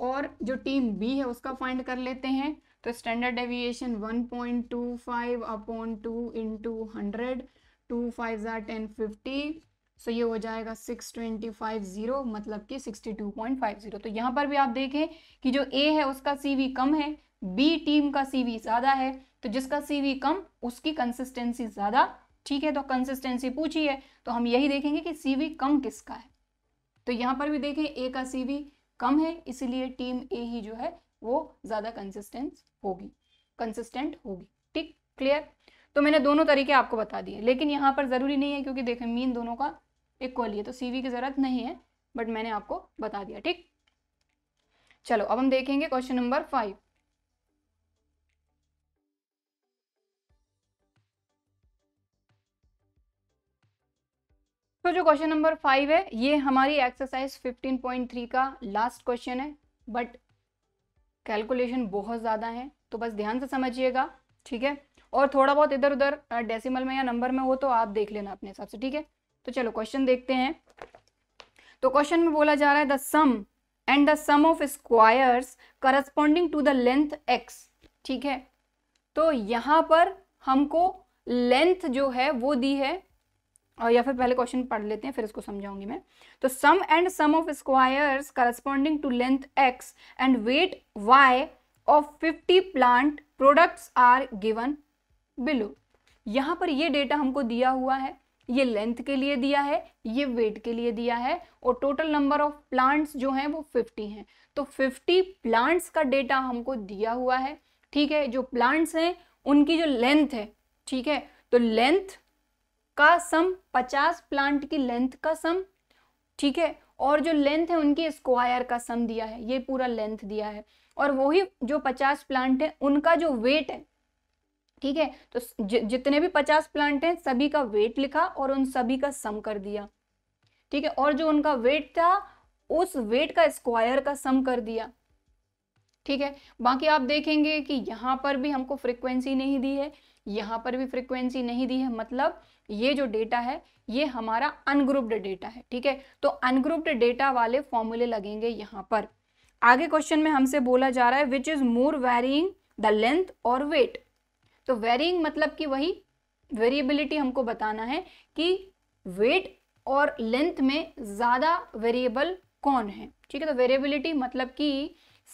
और जो टीम बी है उसका फाइंड कर लेते हैं तो standard deviation 1.25 upon two into hundred two five are ten fifty so ये हो जाएगा सिक्स ट्वेंटी फाइव ज़ीरो मतलब कि sixty two point five zero तो यहाँ पर भी आप देखें कि जो ए है उसका वी कम है बी टीम का वी ज़्यादा है तो जिसका वी कम उसकी कंसिस्टेंसी ज़्यादा ठीक है तो कंसिस्टेंसी पूछी है तो हम यही देखेंगे कि वी कम किसका है तो यहाँ पर भी देखें ए का वी कम है इसीलिए टीम ए ही जो है वो ज़्यादा कंसिस्टेंस होगी कंसिस्टेंट होगी ठीक क्लियर तो मैंने दोनों तरीके आपको बता दिए लेकिन यहाँ पर ज़रूरी नहीं है क्योंकि देखें मीन दोनों का इक्वल ही है तो सी की ज़रूरत नहीं है बट मैंने आपको बता दिया ठीक चलो अब हम देखेंगे क्वेश्चन नंबर फाइव तो जो क्वेश्चन नंबर फाइव है ये हमारी एक्सरसाइज 15.3 का लास्ट क्वेश्चन है बट कैलकुलेशन बहुत ज़्यादा है तो बस ध्यान से समझिएगा ठीक है और थोड़ा बहुत इधर उधर डेसिमल में या नंबर में हो तो आप देख लेना अपने हिसाब से ठीक है तो चलो क्वेश्चन देखते हैं तो क्वेश्चन में बोला जा रहा है the sum and the sum of squares corresponding to the length X ठीक है तो यहाँ पर हमको लेंथ जो है वो दी है और या फिर पहले क्वेश्चन पढ़ लेते हैं फिर इसको समझाऊंगी मैं तो sum and sum of squares corresponding to length X and weight Y of 50 plant products are given below यहाँ पर ये डेटा हमको दिया हुआ है ये लेंथ के लिए दिया है ये वेट के लिए दिया है और टोटल नंबर ऑफ प्लांट्स जो हैं वो 50 हैं तो 50 प्लांट्स का डेटा हमको दिया हुआ है ठीक है जो प्लांट्स हैं उनकी जो लेंथ है ठीक है तो लेंथ का सम 50 प्लांट की लेंथ का सम ठीक है और जो लेंथ है उनकी स्क्वायर का सम दिया है ये पूरा लेंथ दिया है और वही जो 50 प्लांट है उनका जो वेट है ठीक है तो जितने भी पचास प्लांट हैं सभी का वेट लिखा और उन सभी का सम कर दिया ठीक है और जो उनका वेट था उस वेट का स्क्वायर का सम कर दिया ठीक है बाकी आप देखेंगे कि यहां पर भी हमको फ्रिक्वेंसी नहीं दी है यहां पर भी फ्रिक्वेंसी नहीं दी है मतलब ये जो डेटा है ये हमारा अनग्रुप्ड डेटा है ठीक है तो अनग्रुप्ड डेटा वाले फॉर्मूले लगेंगे यहां पर आगे क्वेश्चन में हमसे बोला जा रहा है which is more varying the length और वेट तो वेरिंग मतलब कि वही वेरिएबिलिटी हमको बताना है कि वेट और लेंथ में ज़्यादा वेरिएबल कौन है ठीक है तो वेरिएबिलिटी मतलब कि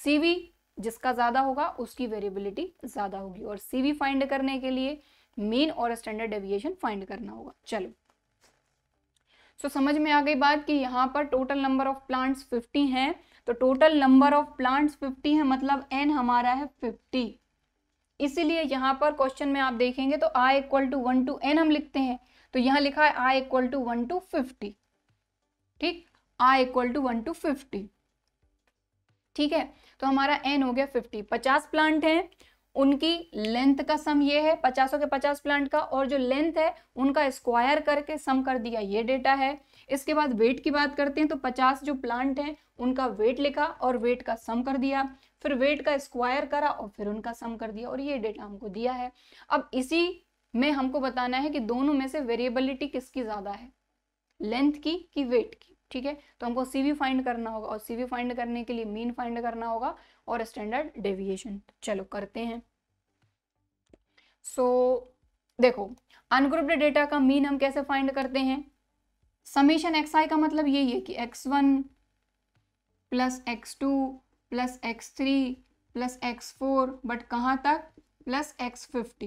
सीवी जिसका ज़्यादा होगा उसकी वेरिएबिलिटी ज़्यादा होगी और सीवी फाइंड करने के लिए मेन और स्टैंडर्ड डेविएशन फाइंड करना होगा चलो सो so, समझ में आ गई बात कि यहाँ पर टोटल नंबर ऑफ प्लांट्स 50 हैं तो टोटल नंबर ऑफ प्लांट्स 50 है मतलब एन हमारा है इसीलिए यहाँ पर क्वेश्चन में आप देखेंगे तो I equal to one to N हम लिखते हैं तो यहाँ लिखा है I equal to one to fifty ठीक I equal to one to fifty ठीक है तो हमारा एन हो गया फिफ्टी पचास प्लांट हैं उनकी लेंथ का सम ये है पचासों के पचास प्लांट का और जो लेंथ है उनका स्क्वायर करके सम कर दिया ये डेटा है इसके बाद वेट की बात करते हैं तो पचास जो प्लांट हैं उनका वेट लिखा और वेट का सम कर दिया फिर वेट का स्क्वायर करा और फिर उनका सम कर दिया और ये डेटा हमको दिया है अब इसी में हमको बताना है कि दोनों में से वेरिएबिलिटी किसकी ज़्यादा है लेंथ की कि वेट की ठीक है तो हमको सी वी फाइंड करना होगा और सी वी फाइंड करने के लिए मीन फाइंड करना होगा और स्टैंडर्ड डेविएशन चलो करते हैं सो so, देखो अनग्रुप्ड डेटा का मीन हम कैसे फाइंड करते हैं समीशन एक्स आई का मतलब यही है कि X one plus X two plus X three plus X four but कहाँ तक प्लस एक्स फिफ्टी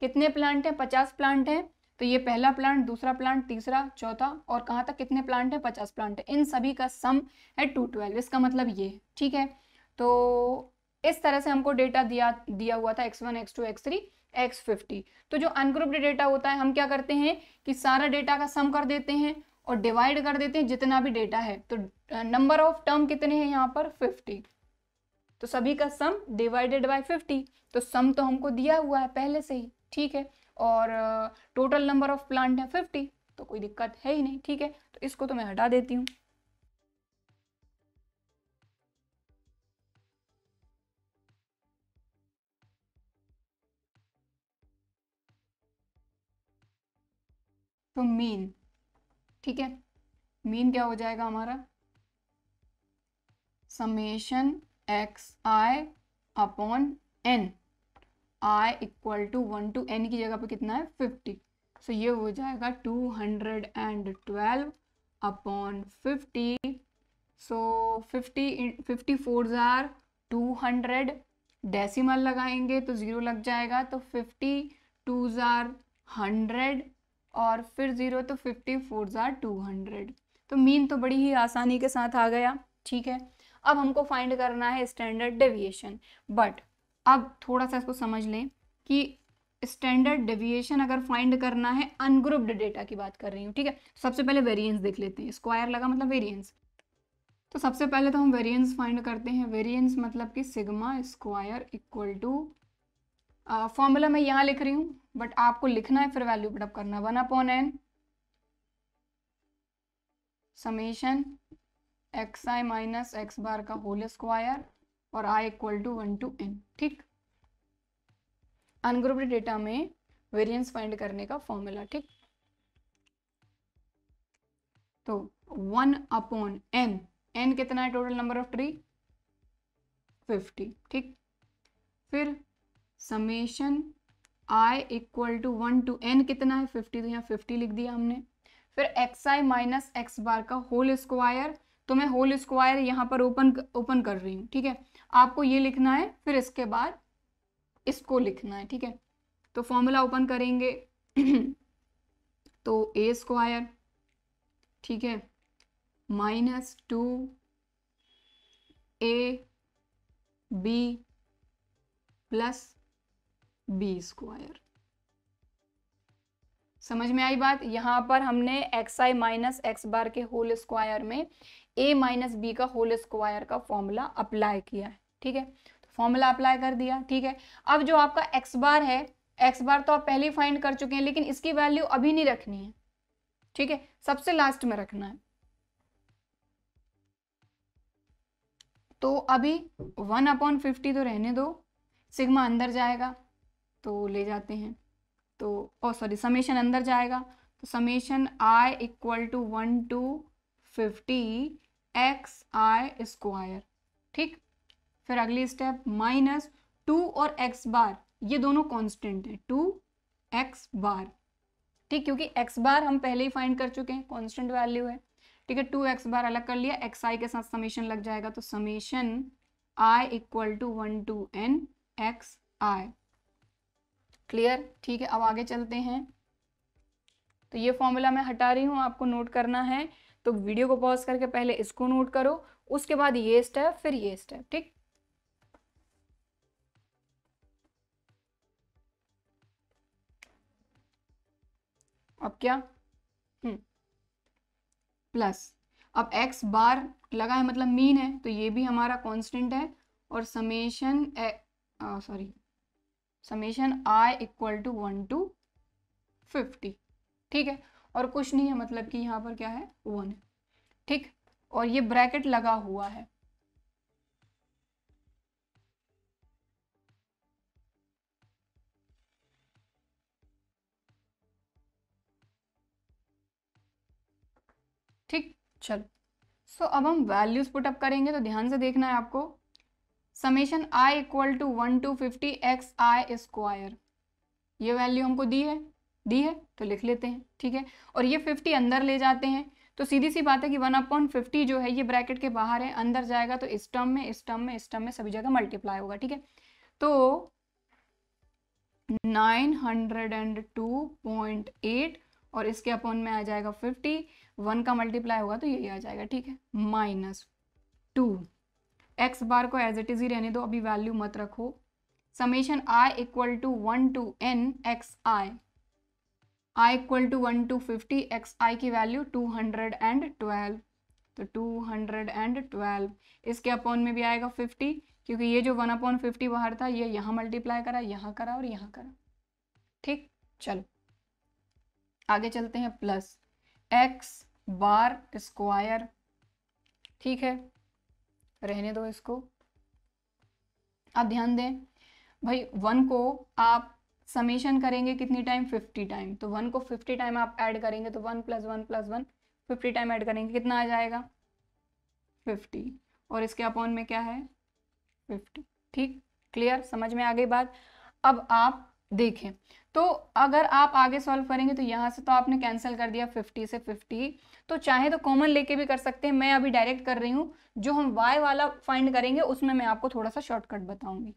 कितने प्लांट हैं पचास प्लांट हैं तो ये पहला प्लांट दूसरा प्लांट तीसरा चौथा और कहाँ तक कितने प्लांट हैं पचास प्लांट हैं इन सभी का सम है टू ट्वेल्व इसका मतलब ये ठीक है तो इस तरह से हमको डेटा दिया दिया हुआ था X one X two X three X fifty तो जो अनग्रुप्ड डेटा होता है हम क्या करते हैं कि सारा डेटा का सम कर देते हैं और डिवाइड कर देते हैं जितना भी डेटा है तो नंबर ऑफ टर्म कितने हैं यहाँ पर फिफ्टी तो सभी का सम डिवाइडेड बाय फिफ्टी तो सम तो हमको दिया हुआ है पहले से ही ठीक है और टोटल नंबर ऑफ प्लांट है फिफ्टी तो कोई दिक्कत है ही नहीं ठीक है तो इसको तो मैं हटा देती हूँ तो मीन ठीक है मीन क्या हो जाएगा हमारा summation X I upon N I equal to one to N की जगह पे कितना है फिफ्टी सो so ये हो जाएगा two hundred and twelve upon fifty so fifty fifty four are two hundred decimal लगाएंगे तो ज़ीरो लग जाएगा तो फिफ्टी टू ज़ार हंड्रेड और फिर ज़ीरो तो fifty four are two hundred तो मीन तो बड़ी ही आसानी के साथ आ गया ठीक है अब हमको फाइंड करना है स्टैंडर्ड डेविएशन बट अब थोड़ा सा इसको समझ लें कि स्टैंडर्ड डेविएशन अगर फाइंड करना है अनग्रुप्ड डेटा की बात कर रही हूँ ठीक है सबसे पहले वेरिएंस देख लेते हैं स्क्वायर लगा मतलब वेरिएंस तो सबसे पहले तो हम वेरिएंस फाइंड करते हैं वेरिएंस मतलब कि sigma square equal to formula मैं यहां लिख रही हूँ बट आपको लिखना है फिर वैल्यू पुटअप करना one upon N summation X I minus X bar का होल स्क्वायर और I equal to one to N ठीक अनग्रुप्ड डेटा में वेरिएंस फाइंड करने का फॉर्मूला ठीक तो वन अपॉन एन एन कितना है total number of tree fifty ठीक फिर summation I equal to one to N कितना है फिफ्टी तो यहाँ फिफ्टी लिख दिया हमने फिर X I minus X bar का होल स्क्वायर तो मैं होल स्क्वायर यहाँ पर ओपन ओपन कर रही हूँ ठीक है आपको ये लिखना है फिर इसके बाद इसको लिखना है ठीक है तो फॉर्मूला ओपन करेंगे तो ए स्क्वायर ठीक है minus two A B plus B square समझ में आई बात यहां पर हमने X I minus X bar के होल स्क्वायर में ए माइनस बी का होल स्क्वायर का फॉर्मूला अप्लाई किया है ठीक है तो फॉर्मूला अप्लाई कर दिया ठीक है अब जो आपका एक्स बार है एक्स बार तो आप पहले ही फाइंड कर चुके हैं लेकिन इसकी वैल्यू अभी नहीं रखनी है ठीक है सबसे लास्ट में रखना है तो अभी वन अपॉन फिफ्टी तो रहने दो सिग्मा अंदर जाएगा तो ले जाते हैं तो ओ सॉरी समेशन अंदर जाएगा तो summation I equal to one to fifty X I square ठीक फिर अगली स्टेप माइनस टू और एक्स बार ये दोनों कांस्टेंट हैं टू एक्स बार ठीक क्योंकि एक्स बार हम पहले ही फाइंड कर चुके हैं कांस्टेंट वैल्यू है ठीक है टू एक्स बार अलग कर लिया एक्स आई के साथ समेशन लग जाएगा तो summation I equal to one to N X I clear ठीक है अब आगे चलते हैं तो ये फॉर्मूला मैं हटा रही हूँ आपको नोट करना है तो वीडियो को पॉज करके पहले इसको नोट करो उसके बाद ये स्टेप फिर ये स्टेप ठीक अब क्या प्लस हम्म। अब एक्स बार लगा है मतलब मीन है तो ये भी हमारा कांस्टेंट है और summation sorry summation I equal to one to fifty ठीक है और कुछ नहीं है मतलब कि यहाँ पर क्या है वन है ठीक और ये ब्रैकेट लगा हुआ है ठीक चलो सो so, अब हम वैल्यूज पुटअप करेंगे तो ध्यान से देखना है आपको summation I equal to one to fifty X I square ये वैल्यू हमको दी है दी है तो लिख लेते हैं ठीक है और ये फिफ्टी अंदर ले जाते हैं तो सीधी सी बात है कि वन अपॉन फिफ्टी जो है ये ब्रैकेट के बाहर है अंदर जाएगा तो इस टर्म में इस टर्म में इस टर्म में सभी जगह मल्टीप्लाई होगा ठीक है तो nine hundred and two point eight और इसके अपॉन में आ जाएगा फिफ्टी वन का मल्टीप्लाई होगा तो यही आ जाएगा ठीक है माइनस टू एक्स बार को एज इट इज ही रहने दो अभी वैल्यू मत रखो summation I equal to one to N X I I equal to one to fifty X I की value two hundred and twelve तो टू हंड्रेड एंड ट्वेल्व इसके upon में भी आएगा फिफ्टी क्योंकि ये जो वन अपॉन फिफ्टी बाहर था ये यहाँ मल्टीप्लाई करा यहाँ करा और यहाँ करा ठीक चलो आगे चलते हैं प्लस एक्स बार स्क्वायर ठीक है रहने दो इसको आप ध्यान दें भाई वन को आप समेशन करेंगे कितनी टाइम फिफ्टी टाइम तो वन को फिफ्टी टाइम आप ऐड करेंगे तो one plus one plus one fifty time add करेंगे कितना आ जाएगा फिफ्टी और इसके अपॉन में क्या है फिफ्टी ठीक क्लियर समझ में आ गई बात अब आप देखें तो अगर आप आगे सॉल्व करेंगे तो यहाँ से तो आपने कैंसिल कर दिया 50 से 50 तो चाहे तो कॉमन लेके भी कर सकते हैं मैं अभी डायरेक्ट कर रही हूँ जो हम y वाला फाइंड करेंगे उसमें मैं आपको थोड़ा सा शॉर्टकट बताऊंगी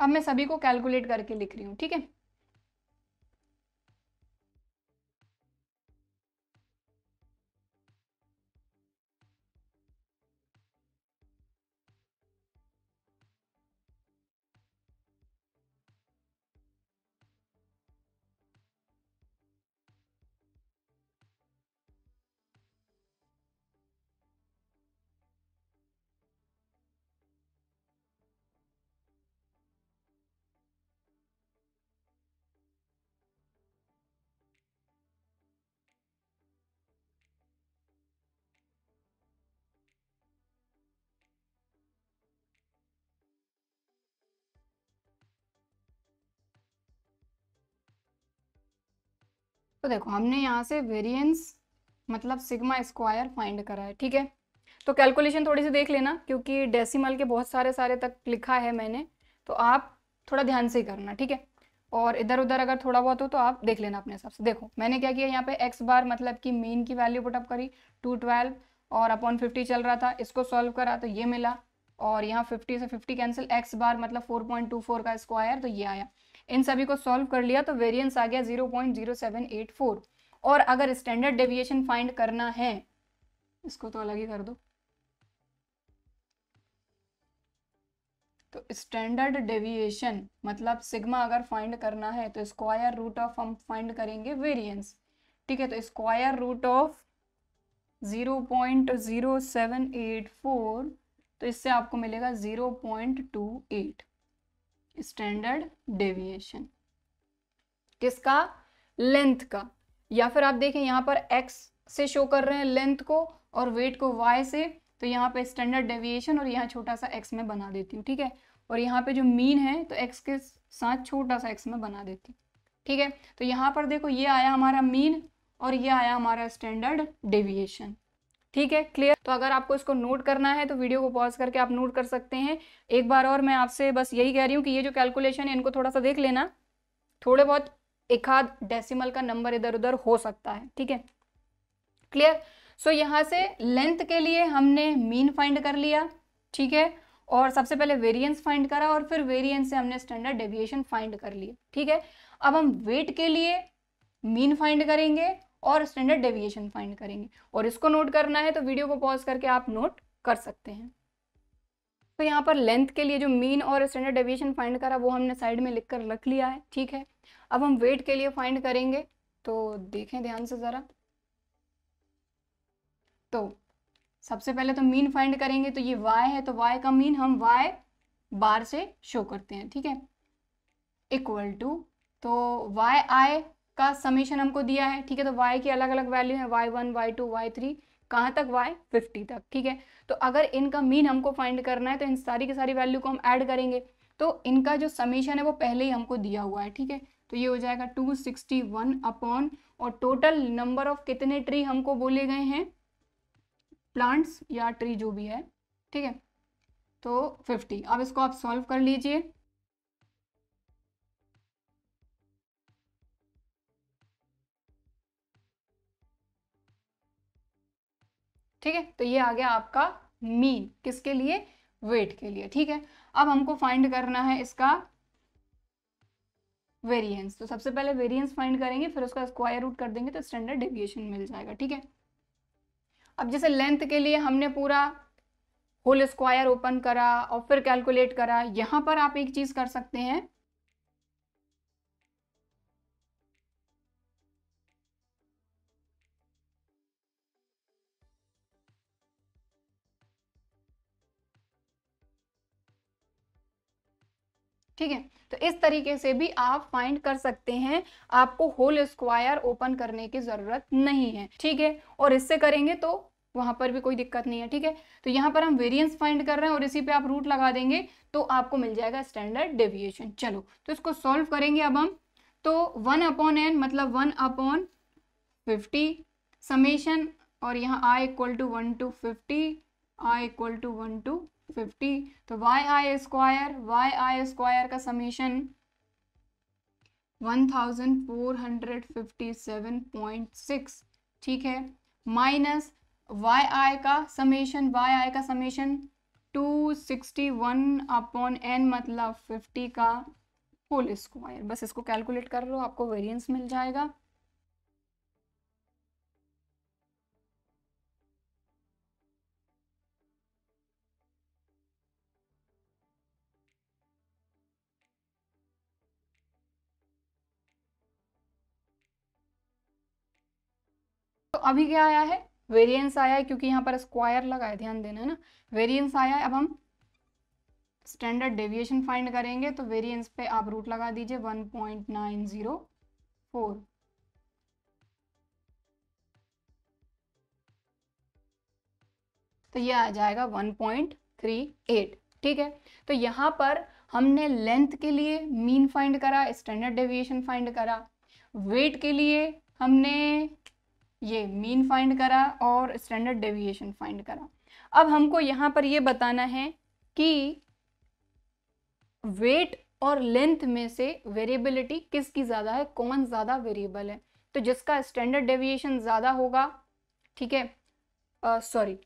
अब मैं सभी को कैलकुलेट करके लिख रही हूँ ठीक है तो देखो हमने यहाँ से वेरियंस मतलब सिग्मा स्क्वायर फाइंड करा है ठीक है तो कैलकुलेशन थोड़ी सी देख लेना क्योंकि डेसिमल के बहुत सारे सारे तक लिखा है मैंने तो आप थोड़ा ध्यान से ही करना ठीक है और इधर उधर अगर थोड़ा बहुत हो तो आप देख लेना अपने हिसाब से देखो मैंने क्या किया यहाँ पे एक्स बार मतलब कि मीन की वैल्यू पुटअप करी टू ट्वेल्व और अपॉन फिफ्टी चल रहा था इसको सॉल्व करा तो ये मिला और यहाँ फिफ्टी से फिफ्टी कैंसिल एक्स बार मतलब फोर पॉइंट टू फोर का स्क्वायर तो ये आया इन सभी को सॉल्व कर लिया तो वेरियंस आ गया zero point zero seven eight four और अगर स्टैंडर्ड डेविएशन फाइंड करना है इसको तो अलग ही कर दो तो स्टैंडर्ड डेविएशन मतलब सिग्मा अगर फाइंड करना है तो स्क्वायर रूट ऑफ हम फाइंड करेंगे वेरियंस ठीक है तो square root of zero point zero seven eight four तो इससे आपको मिलेगा zero point two eight standard deviation किसका लेंथ का या फिर आप देखें यहां पर एक्स से शो कर रहे हैं लेंथ को और वेट को वाई से तो यहाँ पे स्टैंडर्ड डेविएशन और यहाँ छोटा सा एक्स में बना देती हूँ ठीक है और यहाँ पे जो मीन है तो एक्स के साथ छोटा सा एक्स में बना देती हूँ ठीक है तो यहाँ पर देखो ये आया हमारा मीन और ये आया हमारा स्टैंडर्ड डेविएशन ठीक है क्लियर तो अगर आपको इसको नोट करना है तो वीडियो को पॉज करके आप नोट कर सकते हैं एक बार और मैं आपसे बस यही कह रही हूँ कि ये जो कैलकुलेशन है इनको थोड़ा सा देख लेना थोड़े बहुत एक आध डेसिमल का नंबर इधर उधर हो सकता है ठीक है क्लियर सो यहाँ से लेंथ के लिए हमने मीन फाइंड कर लिया ठीक है और सबसे पहले वेरिएंस फाइंड करा और फिर वेरिएंस से हमने स्टैंडर्ड डेविएशन फाइंड कर लिया ठीक है अब हम वेट के लिए मीन फाइंड करेंगे और स्टैंडर्ड डेविएशन फाइंड करेंगे और इसको नोट करना है तो वीडियो को पॉज करके आप नोट कर सकते हैं तो यहाँ पर लेंथ के लिए जो मीन और स्टैंडर्ड डेविएशन फाइंड करा वो हमने साइड में लिख कर रख लिया है ठीक है अब हम वेट के लिए फाइंड करेंगे तो देखें ध्यान से ज़रा तो सबसे पहले तो मीन फाइंड करेंगे तो ये y है तो y का मीन हम y बार से शो करते हैं ठीक है इक्वल टू तो y आए का समेशन हमको दिया है ठीक है तो y की अलग अलग वैल्यू है y1, one Y two Y three कहाँ तक y 50 तक ठीक है तो अगर इनका मीन हमको फाइंड करना है तो इन सारी की सारी वैल्यू को हम ऐड करेंगे तो इनका जो समेशन है वो पहले ही हमको दिया हुआ है ठीक है तो ये हो जाएगा टू सिक्सटी वन अपॉन और टोटल नंबर ऑफ कितने ट्री हमको बोले गए हैं प्लांट्स या ट्री जो भी है ठीक है तो फिफ्टी अब इसको आप सॉल्व कर लीजिए ठीक है तो ये आ गया आपका मीन किसके लिए वेट के लिए ठीक है अब हमको फाइंड करना है इसका वेरिएंस तो सबसे पहले वेरिएंस फाइंड करेंगे फिर उसका स्क्वायर रूट कर देंगे तो स्टैंडर्ड डेविएशन मिल जाएगा ठीक है अब जैसे लेंथ के लिए हमने पूरा होल स्क्वायर ओपन करा और फिर कैलकुलेट करा यहां पर आप एक चीज़ कर सकते हैं ठीक है तो इस तरीके से भी आप फाइंड कर सकते हैं आपको होल स्क्वायर ओपन करने की ज़रूरत नहीं है ठीक है और इससे करेंगे तो वहां पर भी कोई दिक्कत नहीं है ठीक है तो यहां पर हम वेरिएंस फाइंड कर रहे हैं और इसी पे आप रूट लगा देंगे तो आपको मिल जाएगा स्टैंडर्ड डेविएशन चलो तो इसको सॉल्व करेंगे अब हम तो वन अपॉन एन मतलब वन अपॉन फिफ्टी समेशन और यहाँ I equal to one to fifty I equal to one to fifty तो Y I square Y I square का summation one thousand four hundred fifty seven point six ठीक है minus Y I का summation Y I का summation two sixty one upon N मतलब fifty का whole square बस इसको कैलकुलेट कर लो आपको वेरिएंस मिल जाएगा अभी क्या आया है वेरिएंस आया है क्योंकि यहाँ पर स्क्वायर लगा है ध्यान देना है ना वेरिएंस आया है अब हम स्टैंडर्ड डेविएशन फाइंड करेंगे तो वेरिएंस पे आप रूट लगा दीजिए 1.904 तो ये आ जाएगा 1.38 ठीक है तो यहाँ पर हमने लेंथ के लिए मीन फाइंड करा स्टैंडर्ड डेविएशन फाइंड करा वेट के लिए हमने ये मीन फाइंड करा और स्टैंडर्ड डेविएशन फाइंड करा अब हमको यहाँ पर ये बताना है कि वेट और लेंथ में से वेरिएबिलिटी किसकी ज़्यादा है कौन ज़्यादा वेरिएबल है तो जिसका स्टैंडर्ड डेविएशन ज़्यादा होगा ठीक है सॉरी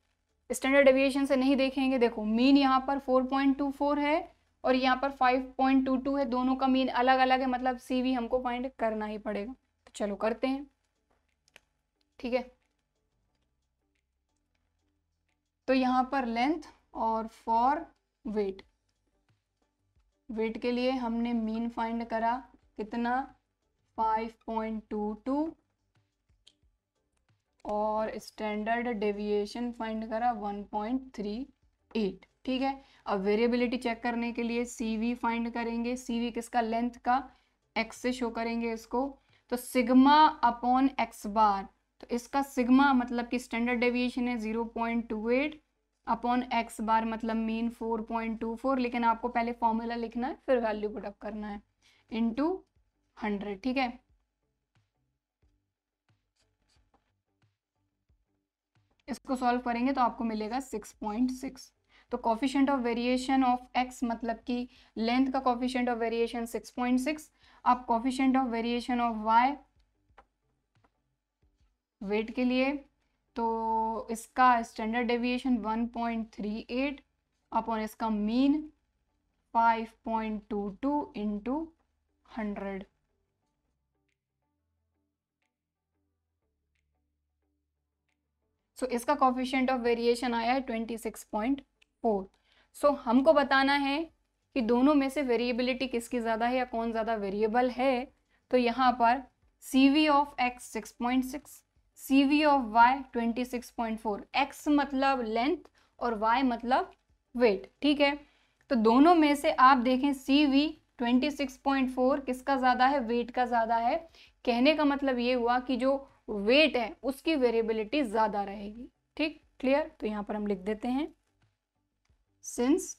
स्टैंडर्ड डेविएशन से नहीं देखेंगे देखो मीन यहाँ पर 4.24 है और यहाँ पर 5.22 है दोनों का मीन अलग अलग है मतलब सी हमको फाइंड करना ही पड़ेगा तो चलो करते हैं ठीक है तो यहां पर लेंथ और फॉर वेट वेट के लिए हमने मीन फाइंड करा कितना 5.22 और स्टैंडर्ड डेविएशन फाइंड करा 1.38 ठीक है अब वेरिएबिलिटी चेक करने के लिए सीवी फाइंड करेंगे सीवी किसका लेंथ का एक्स से शो करेंगे इसको तो सिग्मा अपॉन एक्स बार तो इसका सिग्मा मतलब कि स्टैंडर्ड डेविएशन है zero point two eight upon X bar मतलब mean four point two four लेकिन आपको पहले फॉर्मूला लिखना है फिर वैल्यू पुटअप करना है इन टू हंड्रेड ठीक है इसको सॉल्व करेंगे तो आपको मिलेगा सिक्स पॉइंट सिक्स तो coefficient of variation of X मतलब कि लेंथ का coefficient of variation six point six अब coefficient of variation of Y weight के लिए तो इसका स्टैंडर्ड डेविएशन 1.38 अपॉन इसका mean 5.22 point two two into hundred so इसका कॉफिशेंट ऑफ वेरिएशन आया है twenty six point four so हमको बताना है कि दोनों में से वेरिएबिलिटी किसकी ज़्यादा है या कौन ज़्यादा वेरिएबल है तो यहाँ पर C V of X six point six C V of Y twenty six point four X मतलब लेंथ और वाई मतलब वेट ठीक है तो दोनों में से आप देखें C V twenty six point four किसका ज़्यादा है वेट का ज़्यादा है कहने का मतलब ये हुआ कि जो वेट है उसकी वेरिएबिलिटी ज़्यादा रहेगी ठीक क्लियर तो यहाँ पर हम लिख देते हैं since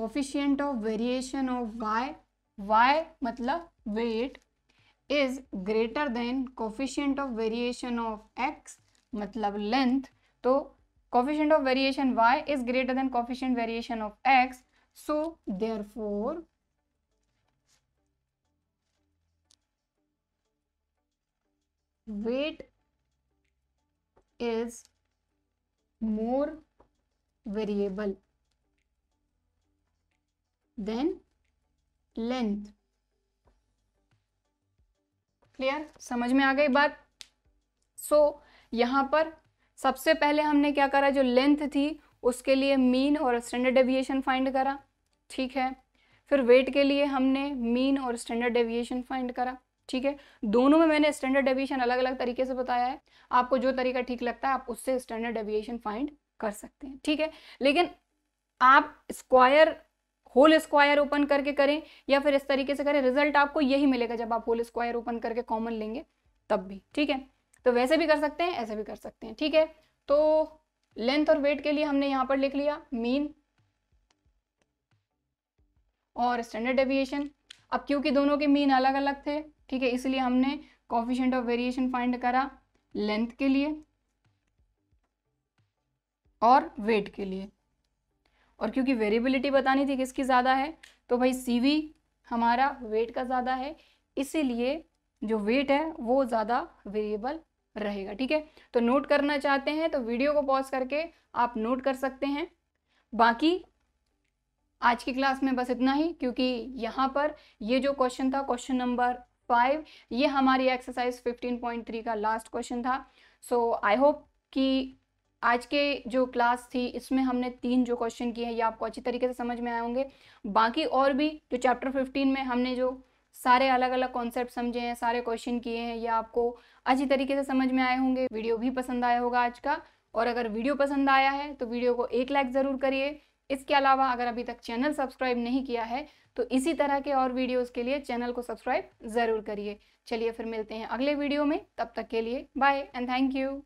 coefficient of variation of Y Y मतलब weight is greater than coefficient of variation of X मतलब लेंथ तो coefficient of variation Y is greater than coefficient variation of X so therefore weight is more variable than length clear समझ में आ गई बात so so, यहाँ पर सबसे पहले हमने क्या करा जो लेंथ थी उसके लिए मीन और स्टैंडर्ड डेविएशन फाइंड करा ठीक है फिर वेट के लिए हमने मीन और स्टैंडर्ड डेविएशन फाइंड करा ठीक है दोनों में मैंने स्टैंडर्ड डेविएशन अलग अलग तरीके से बताया है आपको जो तरीका ठीक लगता है आप उससे स्टैंडर्ड डेविएशन फाइंड कर सकते हैं ठीक है लेकिन आप स्क्वायर होल स्क्वायर ओपन करके करें या फिर इस तरीके से करें रिजल्ट आपको यही मिलेगा जब आप होल स्क्वायर ओपन करके कॉमन लेंगे तब भी ठीक है तो वैसे भी कर सकते हैं ऐसे भी कर सकते हैं ठीक है तो लेंथ और वेट के लिए हमने यहां पर लिख लिया मीन और स्टैंडर्ड डेविएशन अब क्योंकि दोनों के मीन अलग अलग थे ठीक है इसलिए हमने कॉफिशेंट ऑफ वेरिएशन फाइंड करा लेंथ के लिए और वेट के लिए और क्योंकि वेरिएबिलिटी बतानी थी किसकी ज़्यादा है तो भाई सीवी हमारा वेट का ज़्यादा है इसीलिए जो वेट है वो ज़्यादा वेरिएबल रहेगा ठीक है तो नोट करना चाहते हैं तो वीडियो को पॉज करके आप नोट कर सकते हैं बाकी आज की क्लास में बस इतना ही क्योंकि यहाँ पर ये जो क्वेश्चन था क्वेश्चन नंबर फाइव ये हमारी एक्सरसाइज 15.3 का लास्ट क्वेश्चन था सो आई होप कि आज के जो क्लास थी इसमें हमने तीन जो क्वेश्चन किए हैं ये आपको अच्छी तरीके से समझ में आए होंगे बाकी और भी जो चैप्टर फिफ्टीन में हमने जो सारे अलग अलग कॉन्सेप्ट समझे हैं सारे क्वेश्चन किए हैं ये आपको अच्छी तरीके से समझ में आए होंगे वीडियो भी पसंद आया होगा आज का और अगर वीडियो पसंद आया है तो वीडियो को एक लाइक ज़रूर करिए इसके अलावा अगर अभी तक चैनल सब्सक्राइब नहीं किया है तो इसी तरह के और वीडियोज़ के लिए चैनल को सब्सक्राइब ज़रूर करिए चलिए फिर मिलते हैं अगले वीडियो में तब तक के लिए बाय एंड थैंक यू